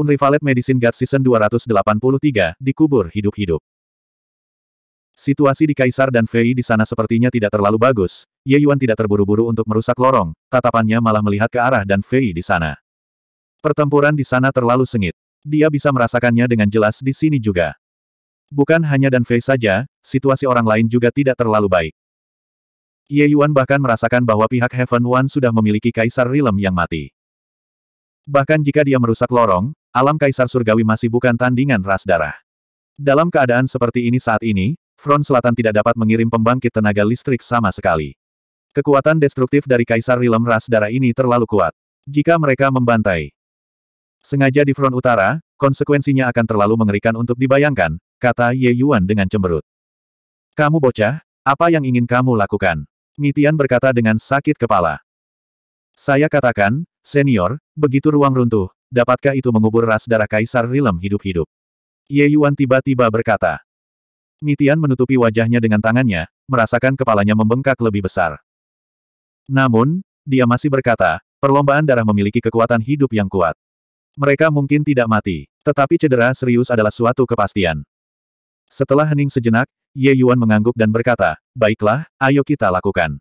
Unrivaled Medicine God Season 283, dikubur hidup-hidup. Situasi di Kaisar dan Fei di sana sepertinya tidak terlalu bagus, Ye Yuan tidak terburu-buru untuk merusak lorong, tatapannya malah melihat ke arah dan Fei di sana. Pertempuran di sana terlalu sengit. Dia bisa merasakannya dengan jelas di sini juga. Bukan hanya dan Fei saja, situasi orang lain juga tidak terlalu baik. Ye Yuan bahkan merasakan bahwa pihak Heaven One sudah memiliki Kaisar Rilem yang mati. Bahkan jika dia merusak lorong, alam kaisar surgawi masih bukan tandingan ras darah. Dalam keadaan seperti ini saat ini, front selatan tidak dapat mengirim pembangkit tenaga listrik sama sekali. Kekuatan destruktif dari kaisar rilem ras darah ini terlalu kuat. Jika mereka membantai sengaja di front utara, konsekuensinya akan terlalu mengerikan untuk dibayangkan, kata Ye Yuan dengan cemberut. Kamu bocah, apa yang ingin kamu lakukan? Mitian berkata dengan sakit kepala. Saya katakan, senior, begitu ruang runtuh, dapatkah itu mengubur ras darah Kaisar Rilem hidup-hidup? Ye Yuan tiba-tiba berkata. Mitian menutupi wajahnya dengan tangannya, merasakan kepalanya membengkak lebih besar. Namun, dia masih berkata, perlombaan darah memiliki kekuatan hidup yang kuat. Mereka mungkin tidak mati, tetapi cedera serius adalah suatu kepastian. Setelah hening sejenak, Ye Yuan mengangguk dan berkata, baiklah, ayo kita lakukan.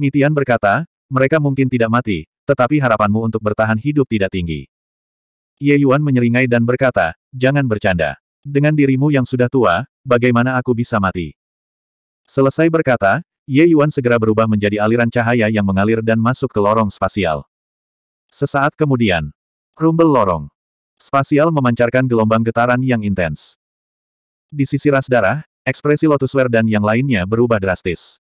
Mitian berkata, mereka mungkin tidak mati, tetapi harapanmu untuk bertahan hidup tidak tinggi. Ye Yuan menyeringai dan berkata, jangan bercanda. Dengan dirimu yang sudah tua, bagaimana aku bisa mati? Selesai berkata, Ye Yuan segera berubah menjadi aliran cahaya yang mengalir dan masuk ke lorong spasial. Sesaat kemudian, rumbel lorong. Spasial memancarkan gelombang getaran yang intens. Di sisi ras darah, ekspresi Lotusware dan yang lainnya berubah drastis.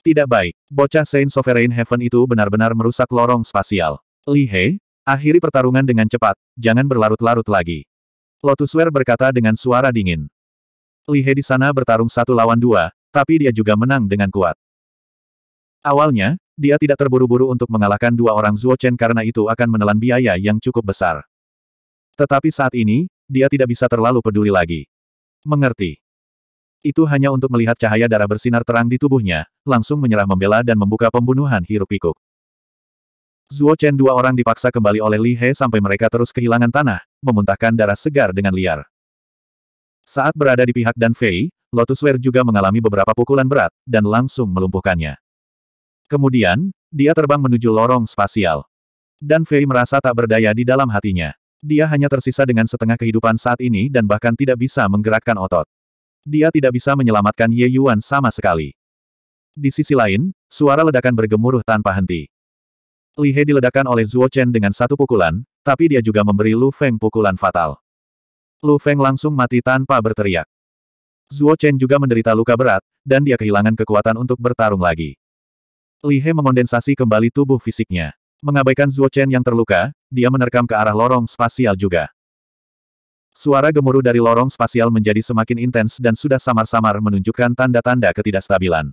Tidak baik. Bocah Saint Sovereign Heaven itu benar-benar merusak lorong spasial. Li He, akhiri pertarungan dengan cepat, jangan berlarut-larut lagi. Lotus Lotusware berkata dengan suara dingin. Li He di sana bertarung satu lawan dua, tapi dia juga menang dengan kuat. Awalnya, dia tidak terburu-buru untuk mengalahkan dua orang Zuo Chen karena itu akan menelan biaya yang cukup besar. Tetapi saat ini, dia tidak bisa terlalu peduli lagi. Mengerti. Itu hanya untuk melihat cahaya darah bersinar terang di tubuhnya, langsung menyerah membela dan membuka pembunuhan hiruk-pikuk. Zuo Chen dua orang dipaksa kembali oleh Li He sampai mereka terus kehilangan tanah, memuntahkan darah segar dengan liar. Saat berada di pihak Dan Fei, Lotus Wear juga mengalami beberapa pukulan berat, dan langsung melumpuhkannya. Kemudian, dia terbang menuju lorong spasial. Dan Fei merasa tak berdaya di dalam hatinya. Dia hanya tersisa dengan setengah kehidupan saat ini dan bahkan tidak bisa menggerakkan otot. Dia tidak bisa menyelamatkan Ye Yuan sama sekali. Di sisi lain, suara ledakan bergemuruh tanpa henti. Li He diledakan oleh Zhuo Chen dengan satu pukulan, tapi dia juga memberi Lu Feng pukulan fatal. Lu Feng langsung mati tanpa berteriak. Zhuo Chen juga menderita luka berat, dan dia kehilangan kekuatan untuk bertarung lagi. Li He mengondensasi kembali tubuh fisiknya. Mengabaikan Zhuo Chen yang terluka, dia menerkam ke arah lorong spasial juga. Suara gemuruh dari lorong spasial menjadi semakin intens dan sudah samar-samar menunjukkan tanda-tanda ketidakstabilan.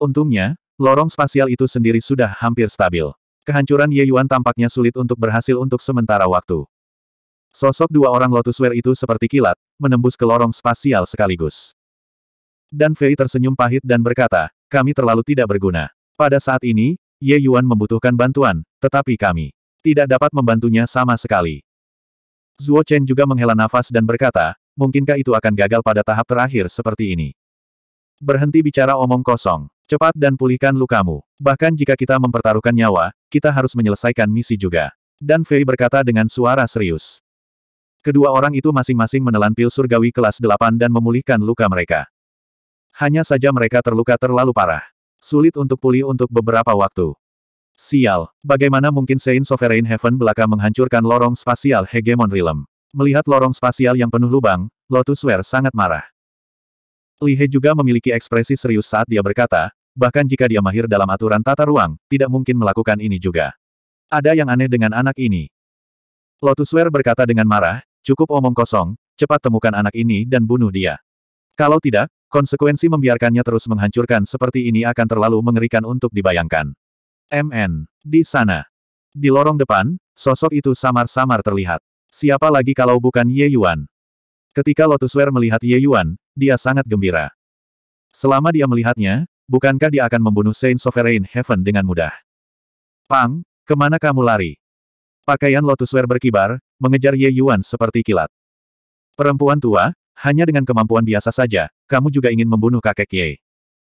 Untungnya, lorong spasial itu sendiri sudah hampir stabil. Kehancuran Ye Yuan tampaknya sulit untuk berhasil untuk sementara waktu. Sosok dua orang Lotus Lotusware itu seperti kilat, menembus ke lorong spasial sekaligus. Dan Fei tersenyum pahit dan berkata, kami terlalu tidak berguna. Pada saat ini, Ye Yuan membutuhkan bantuan, tetapi kami tidak dapat membantunya sama sekali. Zuo Chen juga menghela nafas dan berkata, mungkinkah itu akan gagal pada tahap terakhir seperti ini? Berhenti bicara omong kosong. Cepat dan pulihkan lukamu. Bahkan jika kita mempertaruhkan nyawa, kita harus menyelesaikan misi juga. Dan Fei berkata dengan suara serius. Kedua orang itu masing-masing menelan pil surgawi kelas 8 dan memulihkan luka mereka. Hanya saja mereka terluka terlalu parah. Sulit untuk pulih untuk beberapa waktu. Sial, bagaimana mungkin Saint Sovereign Heaven belaka menghancurkan lorong spasial Hegemon Realm? Melihat lorong spasial yang penuh lubang, Lotus Ware sangat marah. Li He juga memiliki ekspresi serius saat dia berkata, bahkan jika dia mahir dalam aturan tata ruang, tidak mungkin melakukan ini juga. Ada yang aneh dengan anak ini. Lotus Ware berkata dengan marah, cukup omong kosong, cepat temukan anak ini dan bunuh dia. Kalau tidak, Konsekuensi membiarkannya terus menghancurkan seperti ini akan terlalu mengerikan untuk dibayangkan. MN. Di sana. Di lorong depan, sosok itu samar-samar terlihat. Siapa lagi kalau bukan Ye Yuan? Ketika Lotusware melihat Ye Yuan, dia sangat gembira. Selama dia melihatnya, bukankah dia akan membunuh Saint Sovereign Heaven dengan mudah? Pang, kemana kamu lari? Pakaian Lotusware berkibar, mengejar Ye Yuan seperti kilat. Perempuan tua, hanya dengan kemampuan biasa saja, kamu juga ingin membunuh kakek Ye.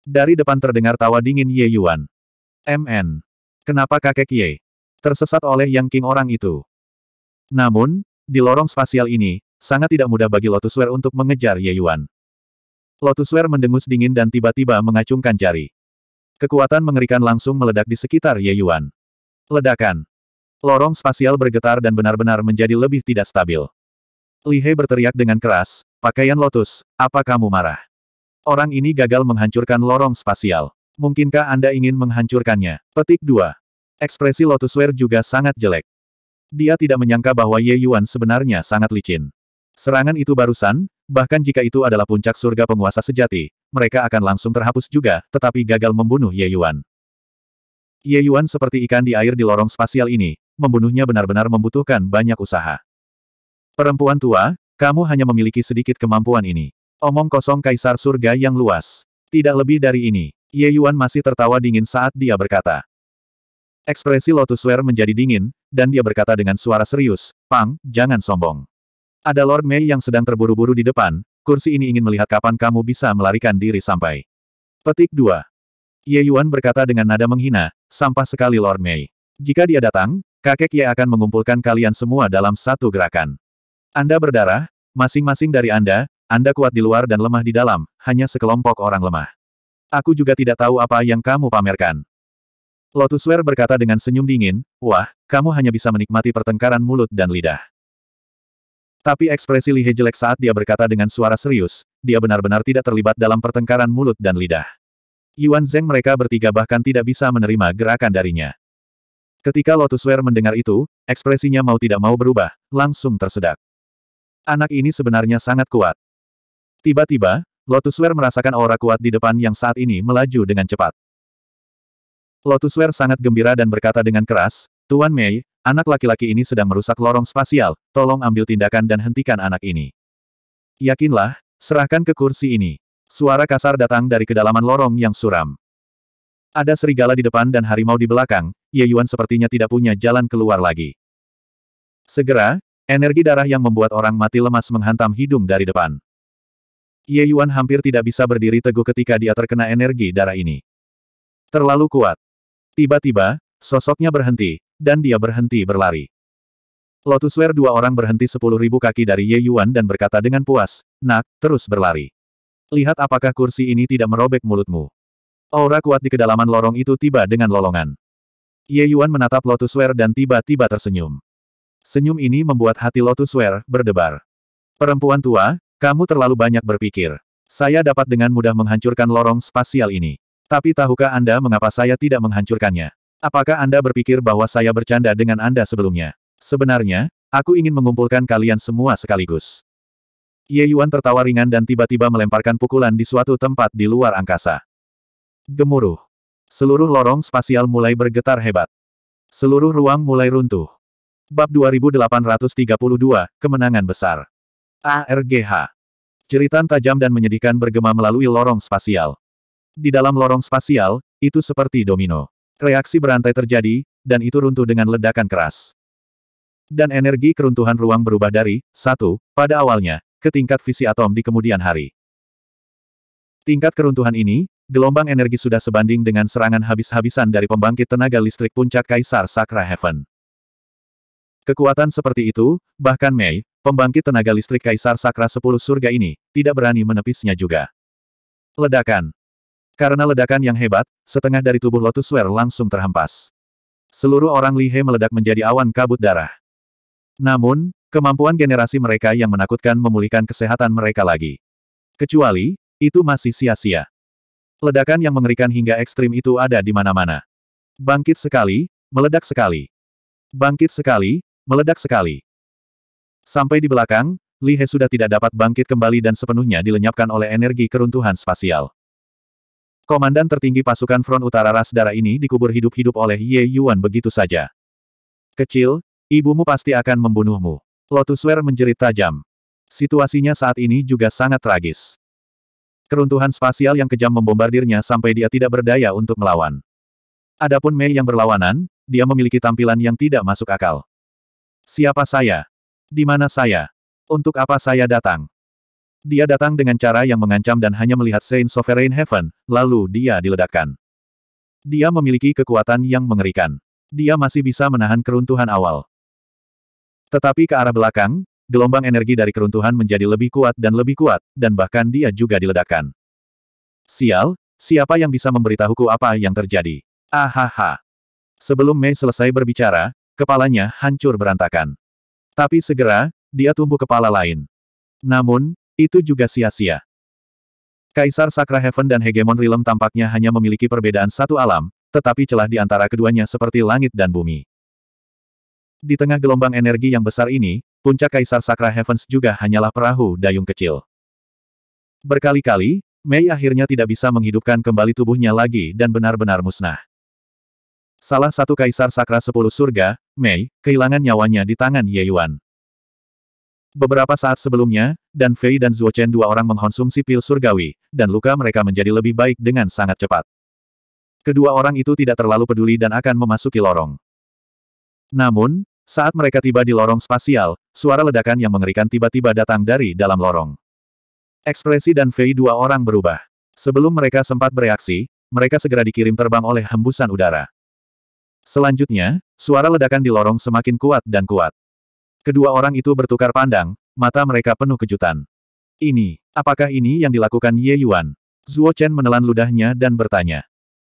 Dari depan terdengar tawa dingin Ye Yuan. MN. Kenapa kakek Ye? Tersesat oleh Yang King orang itu. Namun, di lorong spasial ini, sangat tidak mudah bagi Lotusware untuk mengejar Ye Yuan. Lotusware mendengus dingin dan tiba-tiba mengacungkan jari. Kekuatan mengerikan langsung meledak di sekitar Ye Yuan. Ledakan. Lorong spasial bergetar dan benar-benar menjadi lebih tidak stabil. Li He berteriak dengan keras, pakaian Lotus, apa kamu marah? Orang ini gagal menghancurkan lorong spasial. Mungkinkah Anda ingin menghancurkannya? Petik 2. Ekspresi Lotus Wear juga sangat jelek. Dia tidak menyangka bahwa Ye Yuan sebenarnya sangat licin. Serangan itu barusan, bahkan jika itu adalah puncak surga penguasa sejati, mereka akan langsung terhapus juga, tetapi gagal membunuh Ye Yuan. Ye Yuan seperti ikan di air di lorong spasial ini, membunuhnya benar-benar membutuhkan banyak usaha. Perempuan tua, kamu hanya memiliki sedikit kemampuan ini. Omong kosong kaisar surga yang luas. Tidak lebih dari ini. Ye Yuan masih tertawa dingin saat dia berkata. Ekspresi Lotus Wear menjadi dingin, dan dia berkata dengan suara serius, Pang, jangan sombong. Ada Lord Mei yang sedang terburu-buru di depan, kursi ini ingin melihat kapan kamu bisa melarikan diri sampai. Petik 2. Ye Yuan berkata dengan nada menghina, sampah sekali Lord Mei. Jika dia datang, kakek Ye akan mengumpulkan kalian semua dalam satu gerakan. Anda berdarah, masing-masing dari Anda, Anda kuat di luar dan lemah di dalam, hanya sekelompok orang lemah. Aku juga tidak tahu apa yang kamu pamerkan. Lotusware berkata dengan senyum dingin, Wah, kamu hanya bisa menikmati pertengkaran mulut dan lidah. Tapi ekspresi Li jelek saat dia berkata dengan suara serius, dia benar-benar tidak terlibat dalam pertengkaran mulut dan lidah. Yuan Zeng mereka bertiga bahkan tidak bisa menerima gerakan darinya. Ketika Lotusware mendengar itu, ekspresinya mau tidak mau berubah, langsung tersedak. Anak ini sebenarnya sangat kuat. Tiba-tiba, Lotusware merasakan aura kuat di depan yang saat ini melaju dengan cepat. Lotusware sangat gembira dan berkata dengan keras, Tuan Mei, anak laki-laki ini sedang merusak lorong spasial, tolong ambil tindakan dan hentikan anak ini. Yakinlah, serahkan ke kursi ini. Suara kasar datang dari kedalaman lorong yang suram. Ada serigala di depan dan harimau di belakang, Ye Yuan sepertinya tidak punya jalan keluar lagi. Segera, energi darah yang membuat orang mati lemas menghantam hidung dari depan. Ye Yuan hampir tidak bisa berdiri teguh ketika dia terkena energi darah ini. Terlalu kuat. Tiba-tiba, sosoknya berhenti, dan dia berhenti berlari. Lotusware dua orang berhenti sepuluh ribu kaki dari Ye Yuan dan berkata dengan puas, Nak, terus berlari. Lihat apakah kursi ini tidak merobek mulutmu. Aura kuat di kedalaman lorong itu tiba dengan lolongan. Ye Yuan menatap Lotusware dan tiba-tiba tersenyum. Senyum ini membuat hati Lotusware berdebar. Perempuan tua, kamu terlalu banyak berpikir. Saya dapat dengan mudah menghancurkan lorong spasial ini. Tapi tahukah Anda mengapa saya tidak menghancurkannya? Apakah Anda berpikir bahwa saya bercanda dengan Anda sebelumnya? Sebenarnya, aku ingin mengumpulkan kalian semua sekaligus. Ye Yuan tertawa ringan dan tiba-tiba melemparkan pukulan di suatu tempat di luar angkasa. Gemuruh. Seluruh lorong spasial mulai bergetar hebat. Seluruh ruang mulai runtuh. Bab 2832, Kemenangan Besar. ARGH. Jeritan tajam dan menyedihkan bergema melalui lorong spasial. Di dalam lorong spasial, itu seperti domino. Reaksi berantai terjadi, dan itu runtuh dengan ledakan keras. Dan energi keruntuhan ruang berubah dari, satu, pada awalnya, ke tingkat visi atom di kemudian hari. Tingkat keruntuhan ini, gelombang energi sudah sebanding dengan serangan habis-habisan dari pembangkit tenaga listrik puncak Kaisar Sakra Heaven. Kekuatan seperti itu, bahkan Mei, Pembangkit tenaga listrik Kaisar Sakra Sepuluh Surga ini, tidak berani menepisnya juga. Ledakan. Karena ledakan yang hebat, setengah dari tubuh Lotus Wear langsung terhempas. Seluruh orang Lihe meledak menjadi awan kabut darah. Namun, kemampuan generasi mereka yang menakutkan memulihkan kesehatan mereka lagi. Kecuali, itu masih sia-sia. Ledakan yang mengerikan hingga ekstrim itu ada di mana-mana. Bangkit sekali, meledak sekali. Bangkit sekali, meledak sekali. Sampai di belakang, Li He sudah tidak dapat bangkit kembali dan sepenuhnya dilenyapkan oleh energi keruntuhan spasial. Komandan tertinggi pasukan Front Utara Ras Darah ini dikubur hidup-hidup oleh Ye Yuan begitu saja. Kecil, ibumu pasti akan membunuhmu. Lotus Lotusware menjerit tajam. Situasinya saat ini juga sangat tragis. Keruntuhan spasial yang kejam membombardirnya sampai dia tidak berdaya untuk melawan. Adapun Mei yang berlawanan, dia memiliki tampilan yang tidak masuk akal. Siapa saya? Di mana saya? Untuk apa saya datang? Dia datang dengan cara yang mengancam dan hanya melihat Saint Sovereign Heaven, lalu dia diledakkan. Dia memiliki kekuatan yang mengerikan. Dia masih bisa menahan keruntuhan awal. Tetapi ke arah belakang, gelombang energi dari keruntuhan menjadi lebih kuat dan lebih kuat, dan bahkan dia juga diledakkan. Sial, siapa yang bisa memberitahuku apa yang terjadi? Ahaha. Sebelum Mei selesai berbicara, kepalanya hancur berantakan. Tapi segera, dia tumbuh kepala lain. Namun, itu juga sia-sia. Kaisar Sakra Heaven dan Hegemon Realm tampaknya hanya memiliki perbedaan satu alam, tetapi celah di antara keduanya seperti langit dan bumi. Di tengah gelombang energi yang besar ini, puncak Kaisar Sakra Heavens juga hanyalah perahu dayung kecil. Berkali-kali, Mei akhirnya tidak bisa menghidupkan kembali tubuhnya lagi dan benar-benar musnah. Salah satu kaisar sakra sepuluh surga, Mei, kehilangan nyawanya di tangan Ye Yuan. Beberapa saat sebelumnya, Dan Fei dan Zuo Chen dua orang mengkonsumsi pil surgawi, dan luka mereka menjadi lebih baik dengan sangat cepat. Kedua orang itu tidak terlalu peduli dan akan memasuki lorong. Namun, saat mereka tiba di lorong spasial, suara ledakan yang mengerikan tiba-tiba datang dari dalam lorong. Ekspresi Dan Fei dua orang berubah. Sebelum mereka sempat bereaksi, mereka segera dikirim terbang oleh hembusan udara. Selanjutnya, suara ledakan di lorong semakin kuat dan kuat. Kedua orang itu bertukar pandang, mata mereka penuh kejutan. Ini, apakah ini yang dilakukan Ye Yuan? Zuo Chen menelan ludahnya dan bertanya.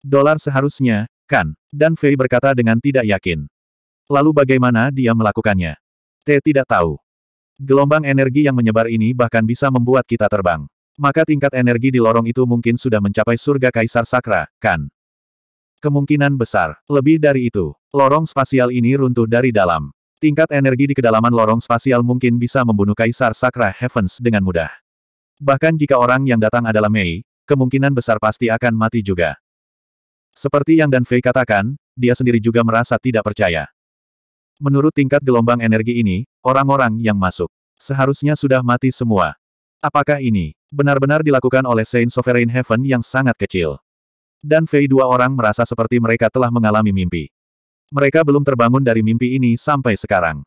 Dolar seharusnya, kan? Dan Fei berkata dengan tidak yakin. Lalu bagaimana dia melakukannya? T tidak tahu. Gelombang energi yang menyebar ini bahkan bisa membuat kita terbang. Maka tingkat energi di lorong itu mungkin sudah mencapai surga Kaisar Sakra, kan? Kemungkinan besar, lebih dari itu, lorong spasial ini runtuh dari dalam. Tingkat energi di kedalaman lorong spasial mungkin bisa membunuh Kaisar Sakra Heavens dengan mudah. Bahkan jika orang yang datang adalah Mei, kemungkinan besar pasti akan mati juga. Seperti yang Dan Fei katakan, dia sendiri juga merasa tidak percaya. Menurut tingkat gelombang energi ini, orang-orang yang masuk seharusnya sudah mati semua. Apakah ini benar-benar dilakukan oleh Saint Sovereign Heaven yang sangat kecil? dan Fei dua orang merasa seperti mereka telah mengalami mimpi. Mereka belum terbangun dari mimpi ini sampai sekarang.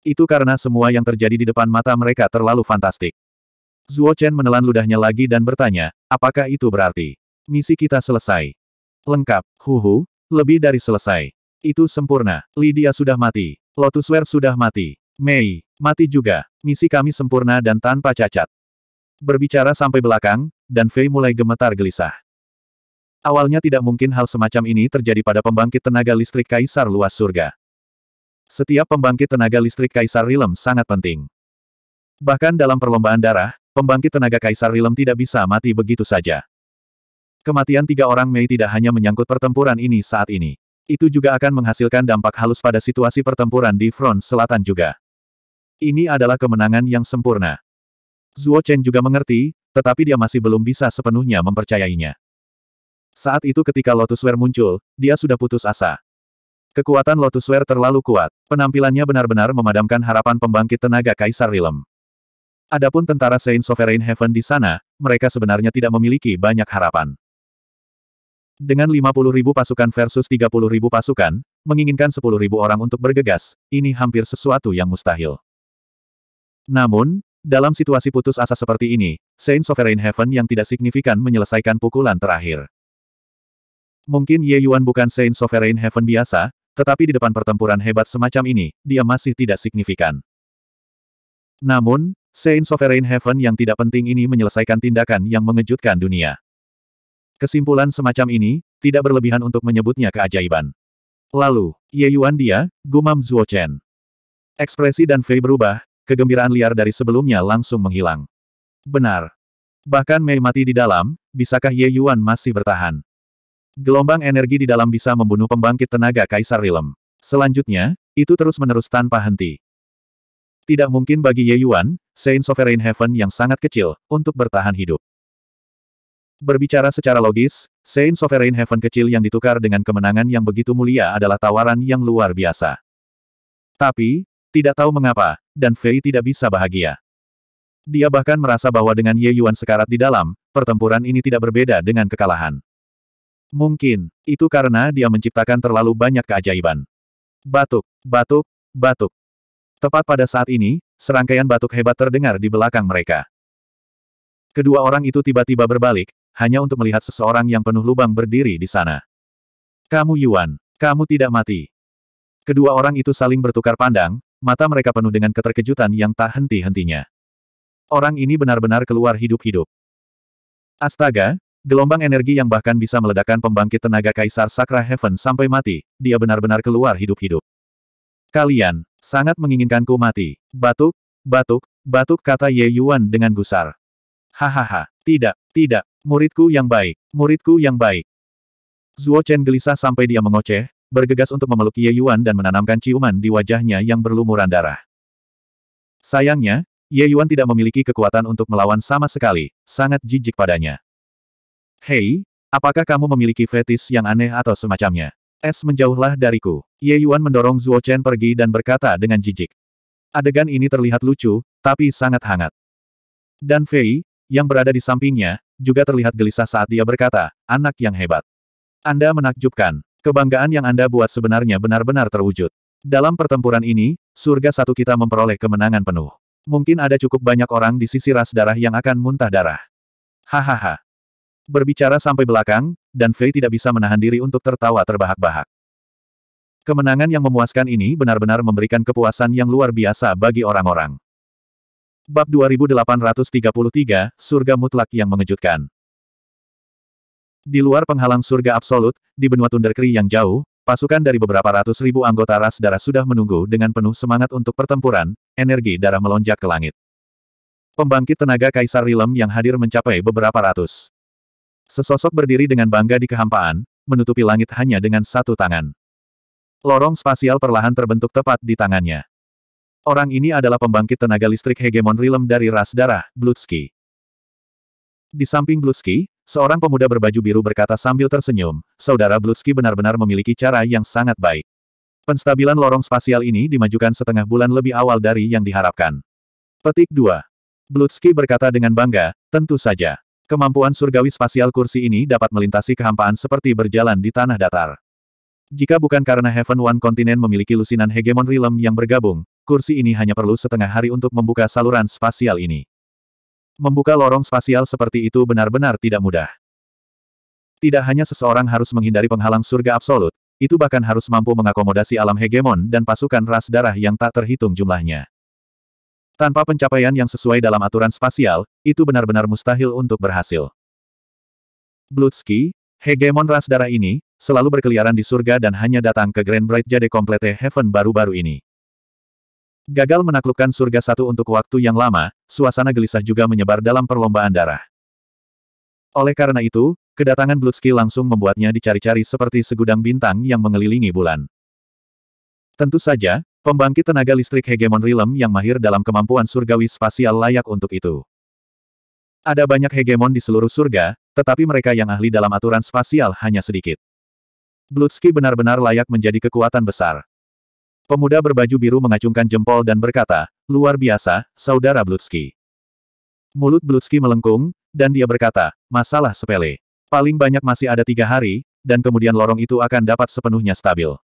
Itu karena semua yang terjadi di depan mata mereka terlalu fantastik. Zuo Chen menelan ludahnya lagi dan bertanya, apakah itu berarti? Misi kita selesai. Lengkap, huhu, lebih dari selesai. Itu sempurna. Lydia sudah mati. Lotusware sudah mati. Mei, mati juga. Misi kami sempurna dan tanpa cacat. Berbicara sampai belakang, dan Fei mulai gemetar gelisah. Awalnya tidak mungkin hal semacam ini terjadi pada pembangkit tenaga listrik kaisar luas surga. Setiap pembangkit tenaga listrik kaisar Rilem sangat penting. Bahkan dalam perlombaan darah, pembangkit tenaga kaisar Rilem tidak bisa mati begitu saja. Kematian tiga orang Mei tidak hanya menyangkut pertempuran ini saat ini. Itu juga akan menghasilkan dampak halus pada situasi pertempuran di front selatan juga. Ini adalah kemenangan yang sempurna. Zuo Chen juga mengerti, tetapi dia masih belum bisa sepenuhnya mempercayainya. Saat itu ketika Lotusware muncul, dia sudah putus asa. Kekuatan Lotusware terlalu kuat. Penampilannya benar-benar memadamkan harapan pembangkit tenaga Kaisar Rilem. Adapun tentara Saint Sovereign Heaven di sana, mereka sebenarnya tidak memiliki banyak harapan. Dengan 50.000 pasukan versus 30.000 pasukan, menginginkan 10.000 orang untuk bergegas, ini hampir sesuatu yang mustahil. Namun, dalam situasi putus asa seperti ini, Saint Sovereign Heaven yang tidak signifikan menyelesaikan pukulan terakhir. Mungkin Ye Yuan bukan Saint Sovereign Heaven biasa, tetapi di depan pertempuran hebat semacam ini, dia masih tidak signifikan. Namun, Saint Sovereign Heaven yang tidak penting ini menyelesaikan tindakan yang mengejutkan dunia. Kesimpulan semacam ini, tidak berlebihan untuk menyebutnya keajaiban. Lalu, Ye Yuan dia, gumam Zuo Chen. Ekspresi dan Fei berubah, kegembiraan liar dari sebelumnya langsung menghilang. Benar. Bahkan Mei mati di dalam, bisakah Ye Yuan masih bertahan? Gelombang energi di dalam bisa membunuh pembangkit tenaga Kaisar Rilem. Selanjutnya, itu terus-menerus tanpa henti. Tidak mungkin bagi Ye Yuan, Saint Sovereign Heaven yang sangat kecil, untuk bertahan hidup. Berbicara secara logis, Saint Sovereign Heaven kecil yang ditukar dengan kemenangan yang begitu mulia adalah tawaran yang luar biasa. Tapi, tidak tahu mengapa, dan Fei tidak bisa bahagia. Dia bahkan merasa bahwa dengan Ye Yuan sekarat di dalam, pertempuran ini tidak berbeda dengan kekalahan. Mungkin, itu karena dia menciptakan terlalu banyak keajaiban. Batuk, batuk, batuk. Tepat pada saat ini, serangkaian batuk hebat terdengar di belakang mereka. Kedua orang itu tiba-tiba berbalik, hanya untuk melihat seseorang yang penuh lubang berdiri di sana. Kamu Yuan, kamu tidak mati. Kedua orang itu saling bertukar pandang, mata mereka penuh dengan keterkejutan yang tak henti-hentinya. Orang ini benar-benar keluar hidup-hidup. Astaga, Gelombang energi yang bahkan bisa meledakkan pembangkit tenaga Kaisar Sakra Heaven sampai mati, dia benar-benar keluar hidup-hidup. Kalian, sangat menginginkanku mati. Batuk, batuk, batuk kata Ye Yuan dengan gusar. Hahaha, tidak, tidak, muridku yang baik, muridku yang baik. Zuo Chen gelisah sampai dia mengoceh, bergegas untuk memeluk Ye Yuan dan menanamkan ciuman di wajahnya yang berlumuran darah. Sayangnya, Ye Yuan tidak memiliki kekuatan untuk melawan sama sekali, sangat jijik padanya. Hei, apakah kamu memiliki fetis yang aneh atau semacamnya? Es menjauhlah dariku. Ye Yuan mendorong Zuo Chen pergi dan berkata dengan jijik. Adegan ini terlihat lucu, tapi sangat hangat. Dan Fei, yang berada di sampingnya, juga terlihat gelisah saat dia berkata, anak yang hebat. Anda menakjubkan. Kebanggaan yang Anda buat sebenarnya benar-benar terwujud. Dalam pertempuran ini, surga satu kita memperoleh kemenangan penuh. Mungkin ada cukup banyak orang di sisi ras darah yang akan muntah darah. Hahaha berbicara sampai belakang, dan Fei tidak bisa menahan diri untuk tertawa terbahak-bahak. Kemenangan yang memuaskan ini benar-benar memberikan kepuasan yang luar biasa bagi orang-orang. Bab 2833, Surga Mutlak yang Mengejutkan Di luar penghalang surga absolut, di benua Tunderkri yang jauh, pasukan dari beberapa ratus ribu anggota ras darah sudah menunggu dengan penuh semangat untuk pertempuran, energi darah melonjak ke langit. Pembangkit tenaga Kaisar Rilem yang hadir mencapai beberapa ratus. Sesosok berdiri dengan bangga di kehampaan, menutupi langit hanya dengan satu tangan. Lorong spasial perlahan terbentuk tepat di tangannya. Orang ini adalah pembangkit tenaga listrik hegemon rilem dari ras darah, Blutsky. Di samping Blutsky, seorang pemuda berbaju biru berkata sambil tersenyum, saudara Blutsky benar-benar memiliki cara yang sangat baik. Penstabilan lorong spasial ini dimajukan setengah bulan lebih awal dari yang diharapkan. Petik 2. Blutsky berkata dengan bangga, tentu saja. Kemampuan surgawi spasial kursi ini dapat melintasi kehampaan seperti berjalan di tanah datar. Jika bukan karena Heaven One Continent memiliki lusinan hegemon realm yang bergabung, kursi ini hanya perlu setengah hari untuk membuka saluran spasial ini. Membuka lorong spasial seperti itu benar-benar tidak mudah. Tidak hanya seseorang harus menghindari penghalang surga absolut, itu bahkan harus mampu mengakomodasi alam hegemon dan pasukan ras darah yang tak terhitung jumlahnya. Tanpa pencapaian yang sesuai dalam aturan spasial, itu benar-benar mustahil untuk berhasil. Blutski, hegemon ras darah ini, selalu berkeliaran di surga dan hanya datang ke Grand Bright Jade Complete Heaven baru-baru ini. Gagal menaklukkan surga satu untuk waktu yang lama, suasana gelisah juga menyebar dalam perlombaan darah. Oleh karena itu, kedatangan Blutski langsung membuatnya dicari-cari seperti segudang bintang yang mengelilingi bulan. Tentu saja, Pembangkit tenaga listrik hegemon Rilem yang mahir dalam kemampuan surgawi spasial layak untuk itu. Ada banyak hegemon di seluruh surga, tetapi mereka yang ahli dalam aturan spasial hanya sedikit. Blutski benar-benar layak menjadi kekuatan besar. Pemuda berbaju biru mengacungkan jempol dan berkata, luar biasa, saudara Blutski. Mulut Blutski melengkung, dan dia berkata, masalah sepele. Paling banyak masih ada tiga hari, dan kemudian lorong itu akan dapat sepenuhnya stabil.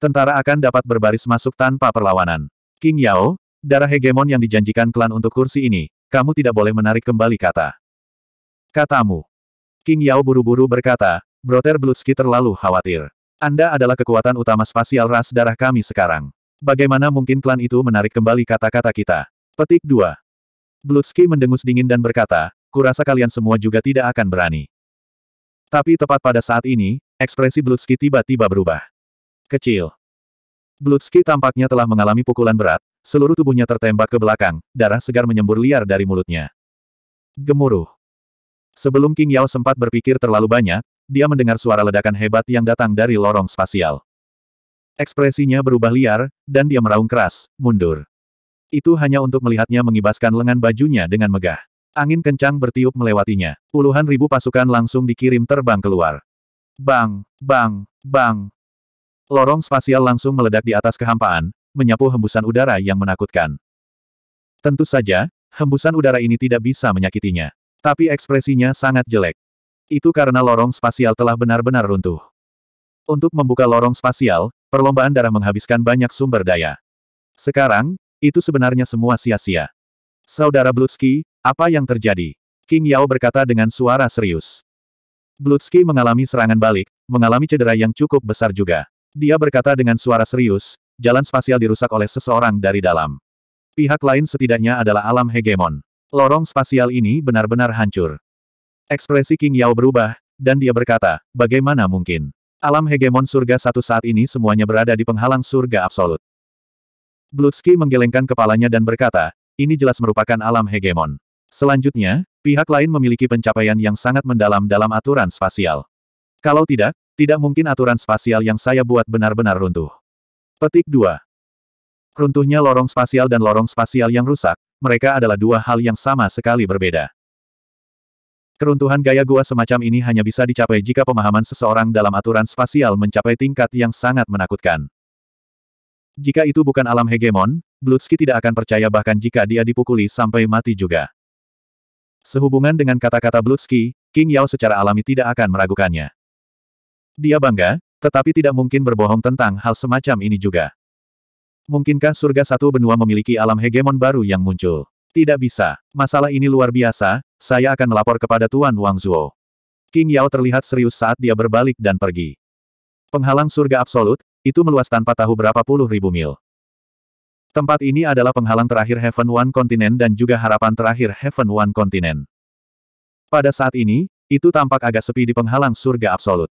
Tentara akan dapat berbaris masuk tanpa perlawanan. King Yao, darah hegemon yang dijanjikan klan untuk kursi ini, kamu tidak boleh menarik kembali kata. Katamu. King Yao buru-buru berkata, Brother Blutsky terlalu khawatir. Anda adalah kekuatan utama spasial ras darah kami sekarang. Bagaimana mungkin klan itu menarik kembali kata-kata kita? Petik 2. Blutsky mendengus dingin dan berkata, kurasa kalian semua juga tidak akan berani. Tapi tepat pada saat ini, ekspresi Blutsky tiba-tiba berubah kecil. Blutski tampaknya telah mengalami pukulan berat, seluruh tubuhnya tertembak ke belakang, darah segar menyembur liar dari mulutnya. Gemuruh. Sebelum King Yao sempat berpikir terlalu banyak, dia mendengar suara ledakan hebat yang datang dari lorong spasial. Ekspresinya berubah liar, dan dia meraung keras, mundur. Itu hanya untuk melihatnya mengibaskan lengan bajunya dengan megah. Angin kencang bertiup melewatinya. Puluhan ribu pasukan langsung dikirim terbang keluar. Bang, bang, bang, Lorong spasial langsung meledak di atas kehampaan, menyapu hembusan udara yang menakutkan. Tentu saja, hembusan udara ini tidak bisa menyakitinya. Tapi ekspresinya sangat jelek. Itu karena lorong spasial telah benar-benar runtuh. Untuk membuka lorong spasial, perlombaan darah menghabiskan banyak sumber daya. Sekarang, itu sebenarnya semua sia-sia. Saudara Blutski, apa yang terjadi? King Yao berkata dengan suara serius. Blutski mengalami serangan balik, mengalami cedera yang cukup besar juga. Dia berkata dengan suara serius, jalan spasial dirusak oleh seseorang dari dalam. Pihak lain setidaknya adalah alam hegemon. Lorong spasial ini benar-benar hancur. Ekspresi King Yao berubah, dan dia berkata, bagaimana mungkin? Alam hegemon surga satu saat ini semuanya berada di penghalang surga absolut. Blutski menggelengkan kepalanya dan berkata, ini jelas merupakan alam hegemon. Selanjutnya, pihak lain memiliki pencapaian yang sangat mendalam dalam aturan spasial. Kalau tidak, tidak mungkin aturan spasial yang saya buat benar-benar runtuh. Petik 2. Runtuhnya lorong spasial dan lorong spasial yang rusak, mereka adalah dua hal yang sama sekali berbeda. Keruntuhan gaya gua semacam ini hanya bisa dicapai jika pemahaman seseorang dalam aturan spasial mencapai tingkat yang sangat menakutkan. Jika itu bukan alam hegemon, Blutsky tidak akan percaya bahkan jika dia dipukuli sampai mati juga. Sehubungan dengan kata-kata Blutsky, King Yao secara alami tidak akan meragukannya. Dia bangga, tetapi tidak mungkin berbohong tentang hal semacam ini juga. Mungkinkah surga satu benua memiliki alam hegemon baru yang muncul? Tidak bisa. Masalah ini luar biasa, saya akan melapor kepada Tuan Wang Zhuo. King Yao terlihat serius saat dia berbalik dan pergi. Penghalang surga absolut, itu meluas tanpa tahu berapa puluh ribu mil. Tempat ini adalah penghalang terakhir Heaven One Continent dan juga harapan terakhir Heaven One Continent. Pada saat ini, itu tampak agak sepi di penghalang surga absolut.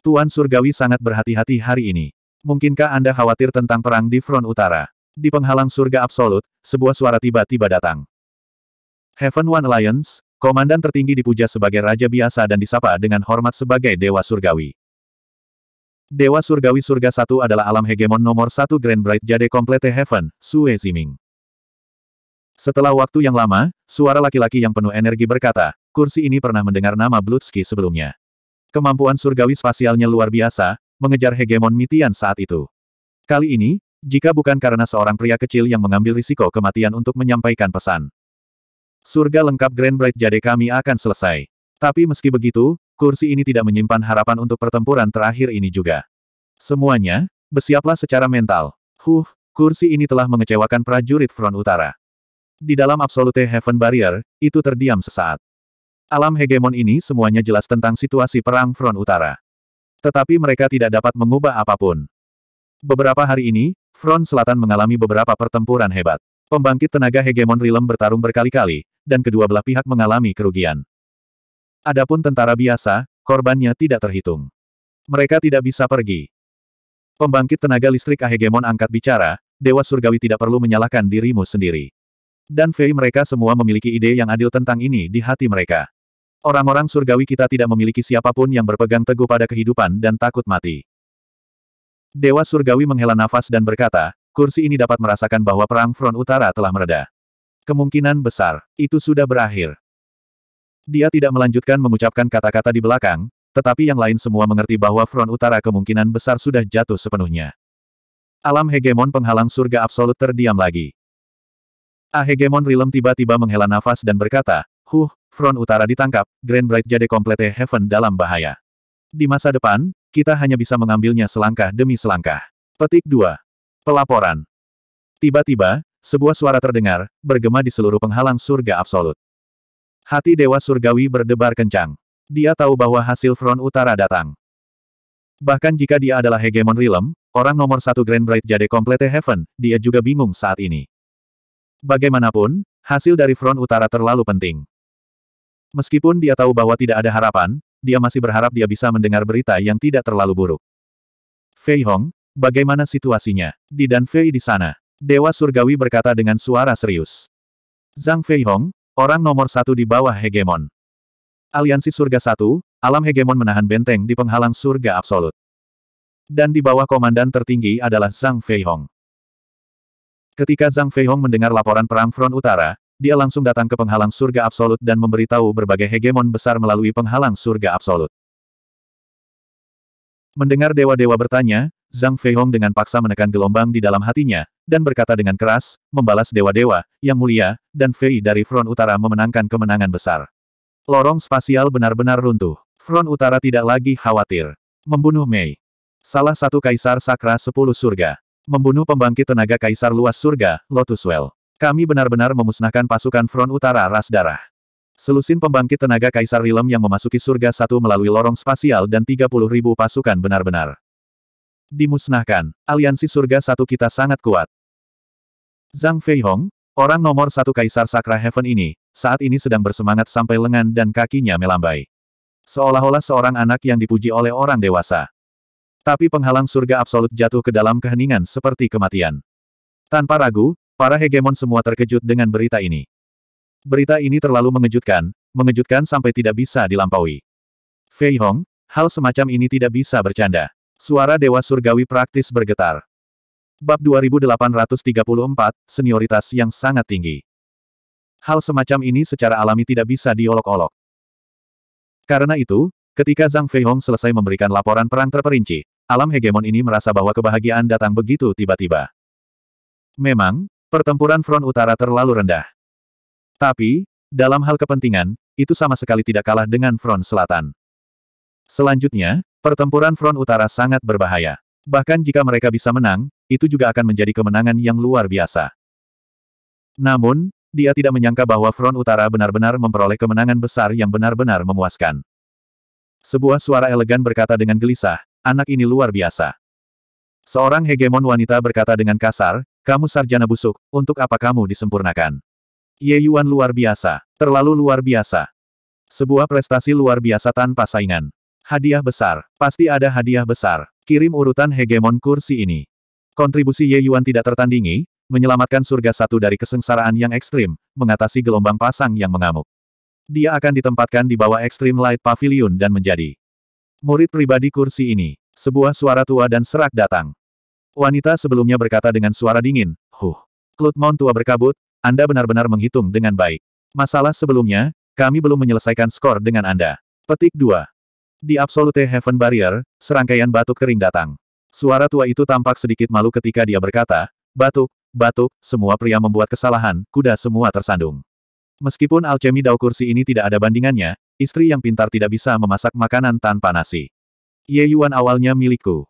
Tuan Surgawi sangat berhati-hati hari ini. Mungkinkah Anda khawatir tentang perang di front utara? Di penghalang surga absolut, sebuah suara tiba-tiba datang. Heaven One Alliance, komandan tertinggi dipuja sebagai raja biasa dan disapa dengan hormat sebagai Dewa Surgawi. Dewa Surgawi Surga Satu adalah alam hegemon nomor satu Grand Bright Jade Complete Heaven, Sue Ziming. Setelah waktu yang lama, suara laki-laki yang penuh energi berkata, kursi ini pernah mendengar nama Blutski sebelumnya. Kemampuan surgawi spasialnya luar biasa, mengejar hegemon Mitian saat itu. Kali ini, jika bukan karena seorang pria kecil yang mengambil risiko kematian untuk menyampaikan pesan. Surga lengkap Grand Bright Jade kami akan selesai. Tapi meski begitu, kursi ini tidak menyimpan harapan untuk pertempuran terakhir ini juga. Semuanya, bersiaplah secara mental. Huh, kursi ini telah mengecewakan prajurit front utara. Di dalam Absolute Heaven Barrier, itu terdiam sesaat. Alam hegemon ini semuanya jelas tentang situasi perang front utara. Tetapi mereka tidak dapat mengubah apapun. Beberapa hari ini, front selatan mengalami beberapa pertempuran hebat. Pembangkit tenaga hegemon Rilem bertarung berkali-kali, dan kedua belah pihak mengalami kerugian. Adapun tentara biasa, korbannya tidak terhitung. Mereka tidak bisa pergi. Pembangkit tenaga listrik Ahegemon angkat bicara, Dewa Surgawi tidak perlu menyalahkan dirimu sendiri. Dan Fei mereka semua memiliki ide yang adil tentang ini di hati mereka. Orang-orang surgawi kita tidak memiliki siapapun yang berpegang teguh pada kehidupan dan takut mati. Dewa surgawi menghela nafas dan berkata, kursi ini dapat merasakan bahwa perang front utara telah mereda. Kemungkinan besar, itu sudah berakhir. Dia tidak melanjutkan mengucapkan kata-kata di belakang, tetapi yang lain semua mengerti bahwa front utara kemungkinan besar sudah jatuh sepenuhnya. Alam hegemon penghalang surga absolut terdiam lagi. A hegemon Rilem tiba-tiba menghela nafas dan berkata, Huh, front utara ditangkap, Grand Bright Jade komplete Heaven dalam bahaya. Di masa depan, kita hanya bisa mengambilnya selangkah demi selangkah. Petik 2. Pelaporan. Tiba-tiba, sebuah suara terdengar, bergema di seluruh penghalang surga absolut. Hati Dewa Surgawi berdebar kencang. Dia tahu bahwa hasil front utara datang. Bahkan jika dia adalah hegemon realm, orang nomor satu Grand Bright Jade Complete Heaven, dia juga bingung saat ini. Bagaimanapun, hasil dari front utara terlalu penting. Meskipun dia tahu bahwa tidak ada harapan, dia masih berharap dia bisa mendengar berita yang tidak terlalu buruk. Fei Hong, bagaimana situasinya? Di Dan Fei di sana. Dewa Surgawi berkata dengan suara serius. Zhang Fei Hong, orang nomor satu di bawah hegemon. Aliansi Surga Satu, alam hegemon menahan benteng di penghalang surga absolut. Dan di bawah komandan tertinggi adalah Zhang Fei Hong. Ketika Zhang Fei Hong mendengar laporan perang front utara, dia langsung datang ke penghalang surga absolut dan memberitahu berbagai hegemon besar melalui penghalang surga absolut. Mendengar dewa-dewa bertanya, Zhang Feihong dengan paksa menekan gelombang di dalam hatinya, dan berkata dengan keras, membalas dewa-dewa, yang mulia, dan Fei dari front utara memenangkan kemenangan besar. Lorong spasial benar-benar runtuh. Front utara tidak lagi khawatir. Membunuh Mei. Salah satu kaisar sakra sepuluh surga. Membunuh pembangkit tenaga kaisar luas surga, Lotus Well. Kami benar-benar memusnahkan pasukan front utara ras darah. Selusin pembangkit tenaga Kaisar Rilem yang memasuki surga satu melalui lorong spasial dan 30 ribu pasukan benar-benar. Dimusnahkan, aliansi surga satu kita sangat kuat. Zhang Feihong, orang nomor satu Kaisar Sakra Heaven ini, saat ini sedang bersemangat sampai lengan dan kakinya melambai. Seolah-olah seorang anak yang dipuji oleh orang dewasa. Tapi penghalang surga absolut jatuh ke dalam keheningan seperti kematian. Tanpa ragu, Para hegemon semua terkejut dengan berita ini. Berita ini terlalu mengejutkan, mengejutkan sampai tidak bisa dilampaui. Fei Hong, hal semacam ini tidak bisa bercanda. Suara Dewa Surgawi praktis bergetar. Bab 2834, Senioritas yang sangat tinggi. Hal semacam ini secara alami tidak bisa diolok-olok. Karena itu, ketika Zhang Fei Hong selesai memberikan laporan perang terperinci, alam hegemon ini merasa bahwa kebahagiaan datang begitu tiba-tiba. Memang, Pertempuran front utara terlalu rendah. Tapi, dalam hal kepentingan, itu sama sekali tidak kalah dengan front selatan. Selanjutnya, pertempuran front utara sangat berbahaya. Bahkan jika mereka bisa menang, itu juga akan menjadi kemenangan yang luar biasa. Namun, dia tidak menyangka bahwa front utara benar-benar memperoleh kemenangan besar yang benar-benar memuaskan. Sebuah suara elegan berkata dengan gelisah, anak ini luar biasa. Seorang hegemon wanita berkata dengan kasar, kamu sarjana busuk, untuk apa kamu disempurnakan? Ye Yuan luar biasa, terlalu luar biasa. Sebuah prestasi luar biasa tanpa saingan. Hadiah besar, pasti ada hadiah besar. Kirim urutan hegemon kursi ini. Kontribusi Ye Yuan tidak tertandingi, menyelamatkan surga satu dari kesengsaraan yang ekstrim, mengatasi gelombang pasang yang mengamuk. Dia akan ditempatkan di bawah Extreme Light Pavilion dan menjadi murid pribadi kursi ini. Sebuah suara tua dan serak datang. Wanita sebelumnya berkata dengan suara dingin, Huh. Klutmon tua berkabut, Anda benar-benar menghitung dengan baik. Masalah sebelumnya, kami belum menyelesaikan skor dengan Anda. Petik 2. Di Absolute Heaven Barrier, serangkaian batuk kering datang. Suara tua itu tampak sedikit malu ketika dia berkata, Batuk, batuk, semua pria membuat kesalahan, kuda semua tersandung. Meskipun alchemy dao kursi ini tidak ada bandingannya, istri yang pintar tidak bisa memasak makanan tanpa nasi. Ye Yuan awalnya milikku.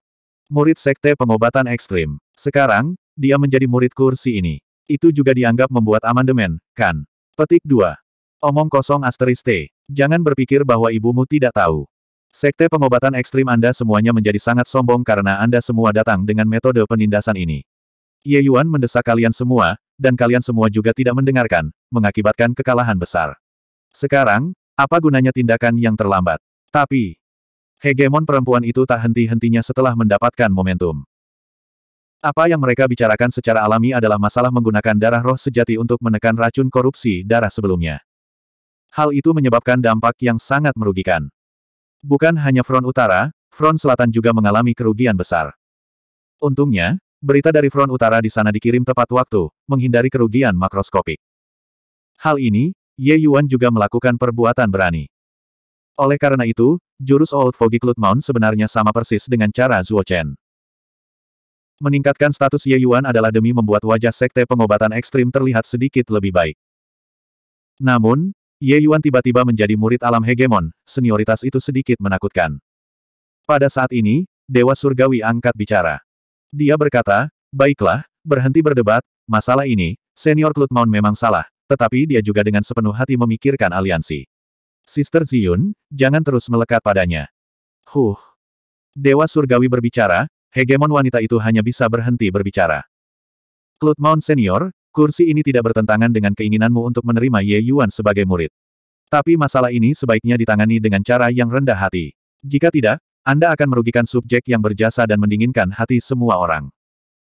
Murid Sekte Pengobatan Ekstrim. Sekarang, dia menjadi murid kursi ini. Itu juga dianggap membuat amandemen, kan? Petik 2. Omong kosong asteris T. Jangan berpikir bahwa ibumu tidak tahu. Sekte pengobatan ekstrim Anda semuanya menjadi sangat sombong karena Anda semua datang dengan metode penindasan ini. Ye Yuan mendesak kalian semua, dan kalian semua juga tidak mendengarkan, mengakibatkan kekalahan besar. Sekarang, apa gunanya tindakan yang terlambat? Tapi, Hegemon perempuan itu tak henti-hentinya setelah mendapatkan momentum. Apa yang mereka bicarakan secara alami adalah masalah menggunakan darah roh sejati untuk menekan racun korupsi darah sebelumnya. Hal itu menyebabkan dampak yang sangat merugikan. Bukan hanya front utara, front selatan juga mengalami kerugian besar. Untungnya, berita dari front utara di sana dikirim tepat waktu, menghindari kerugian makroskopik. Hal ini, Ye Yuan juga melakukan perbuatan berani. Oleh karena itu, jurus Old Foggy Cloud Mount sebenarnya sama persis dengan cara Zuo Chen. Meningkatkan status Ye Yuan adalah demi membuat wajah sekte pengobatan ekstrim terlihat sedikit lebih baik. Namun, Ye Yuan tiba-tiba menjadi murid alam hegemon, senioritas itu sedikit menakutkan. Pada saat ini, Dewa Surgawi angkat bicara. Dia berkata, baiklah, berhenti berdebat, masalah ini, senior Cloud Mount memang salah, tetapi dia juga dengan sepenuh hati memikirkan aliansi. Sister Ziyun, jangan terus melekat padanya. Huh. Dewa Surgawi berbicara, hegemon wanita itu hanya bisa berhenti berbicara. Cloud Mount Senior, kursi ini tidak bertentangan dengan keinginanmu untuk menerima Ye Yuan sebagai murid. Tapi masalah ini sebaiknya ditangani dengan cara yang rendah hati. Jika tidak, Anda akan merugikan subjek yang berjasa dan mendinginkan hati semua orang.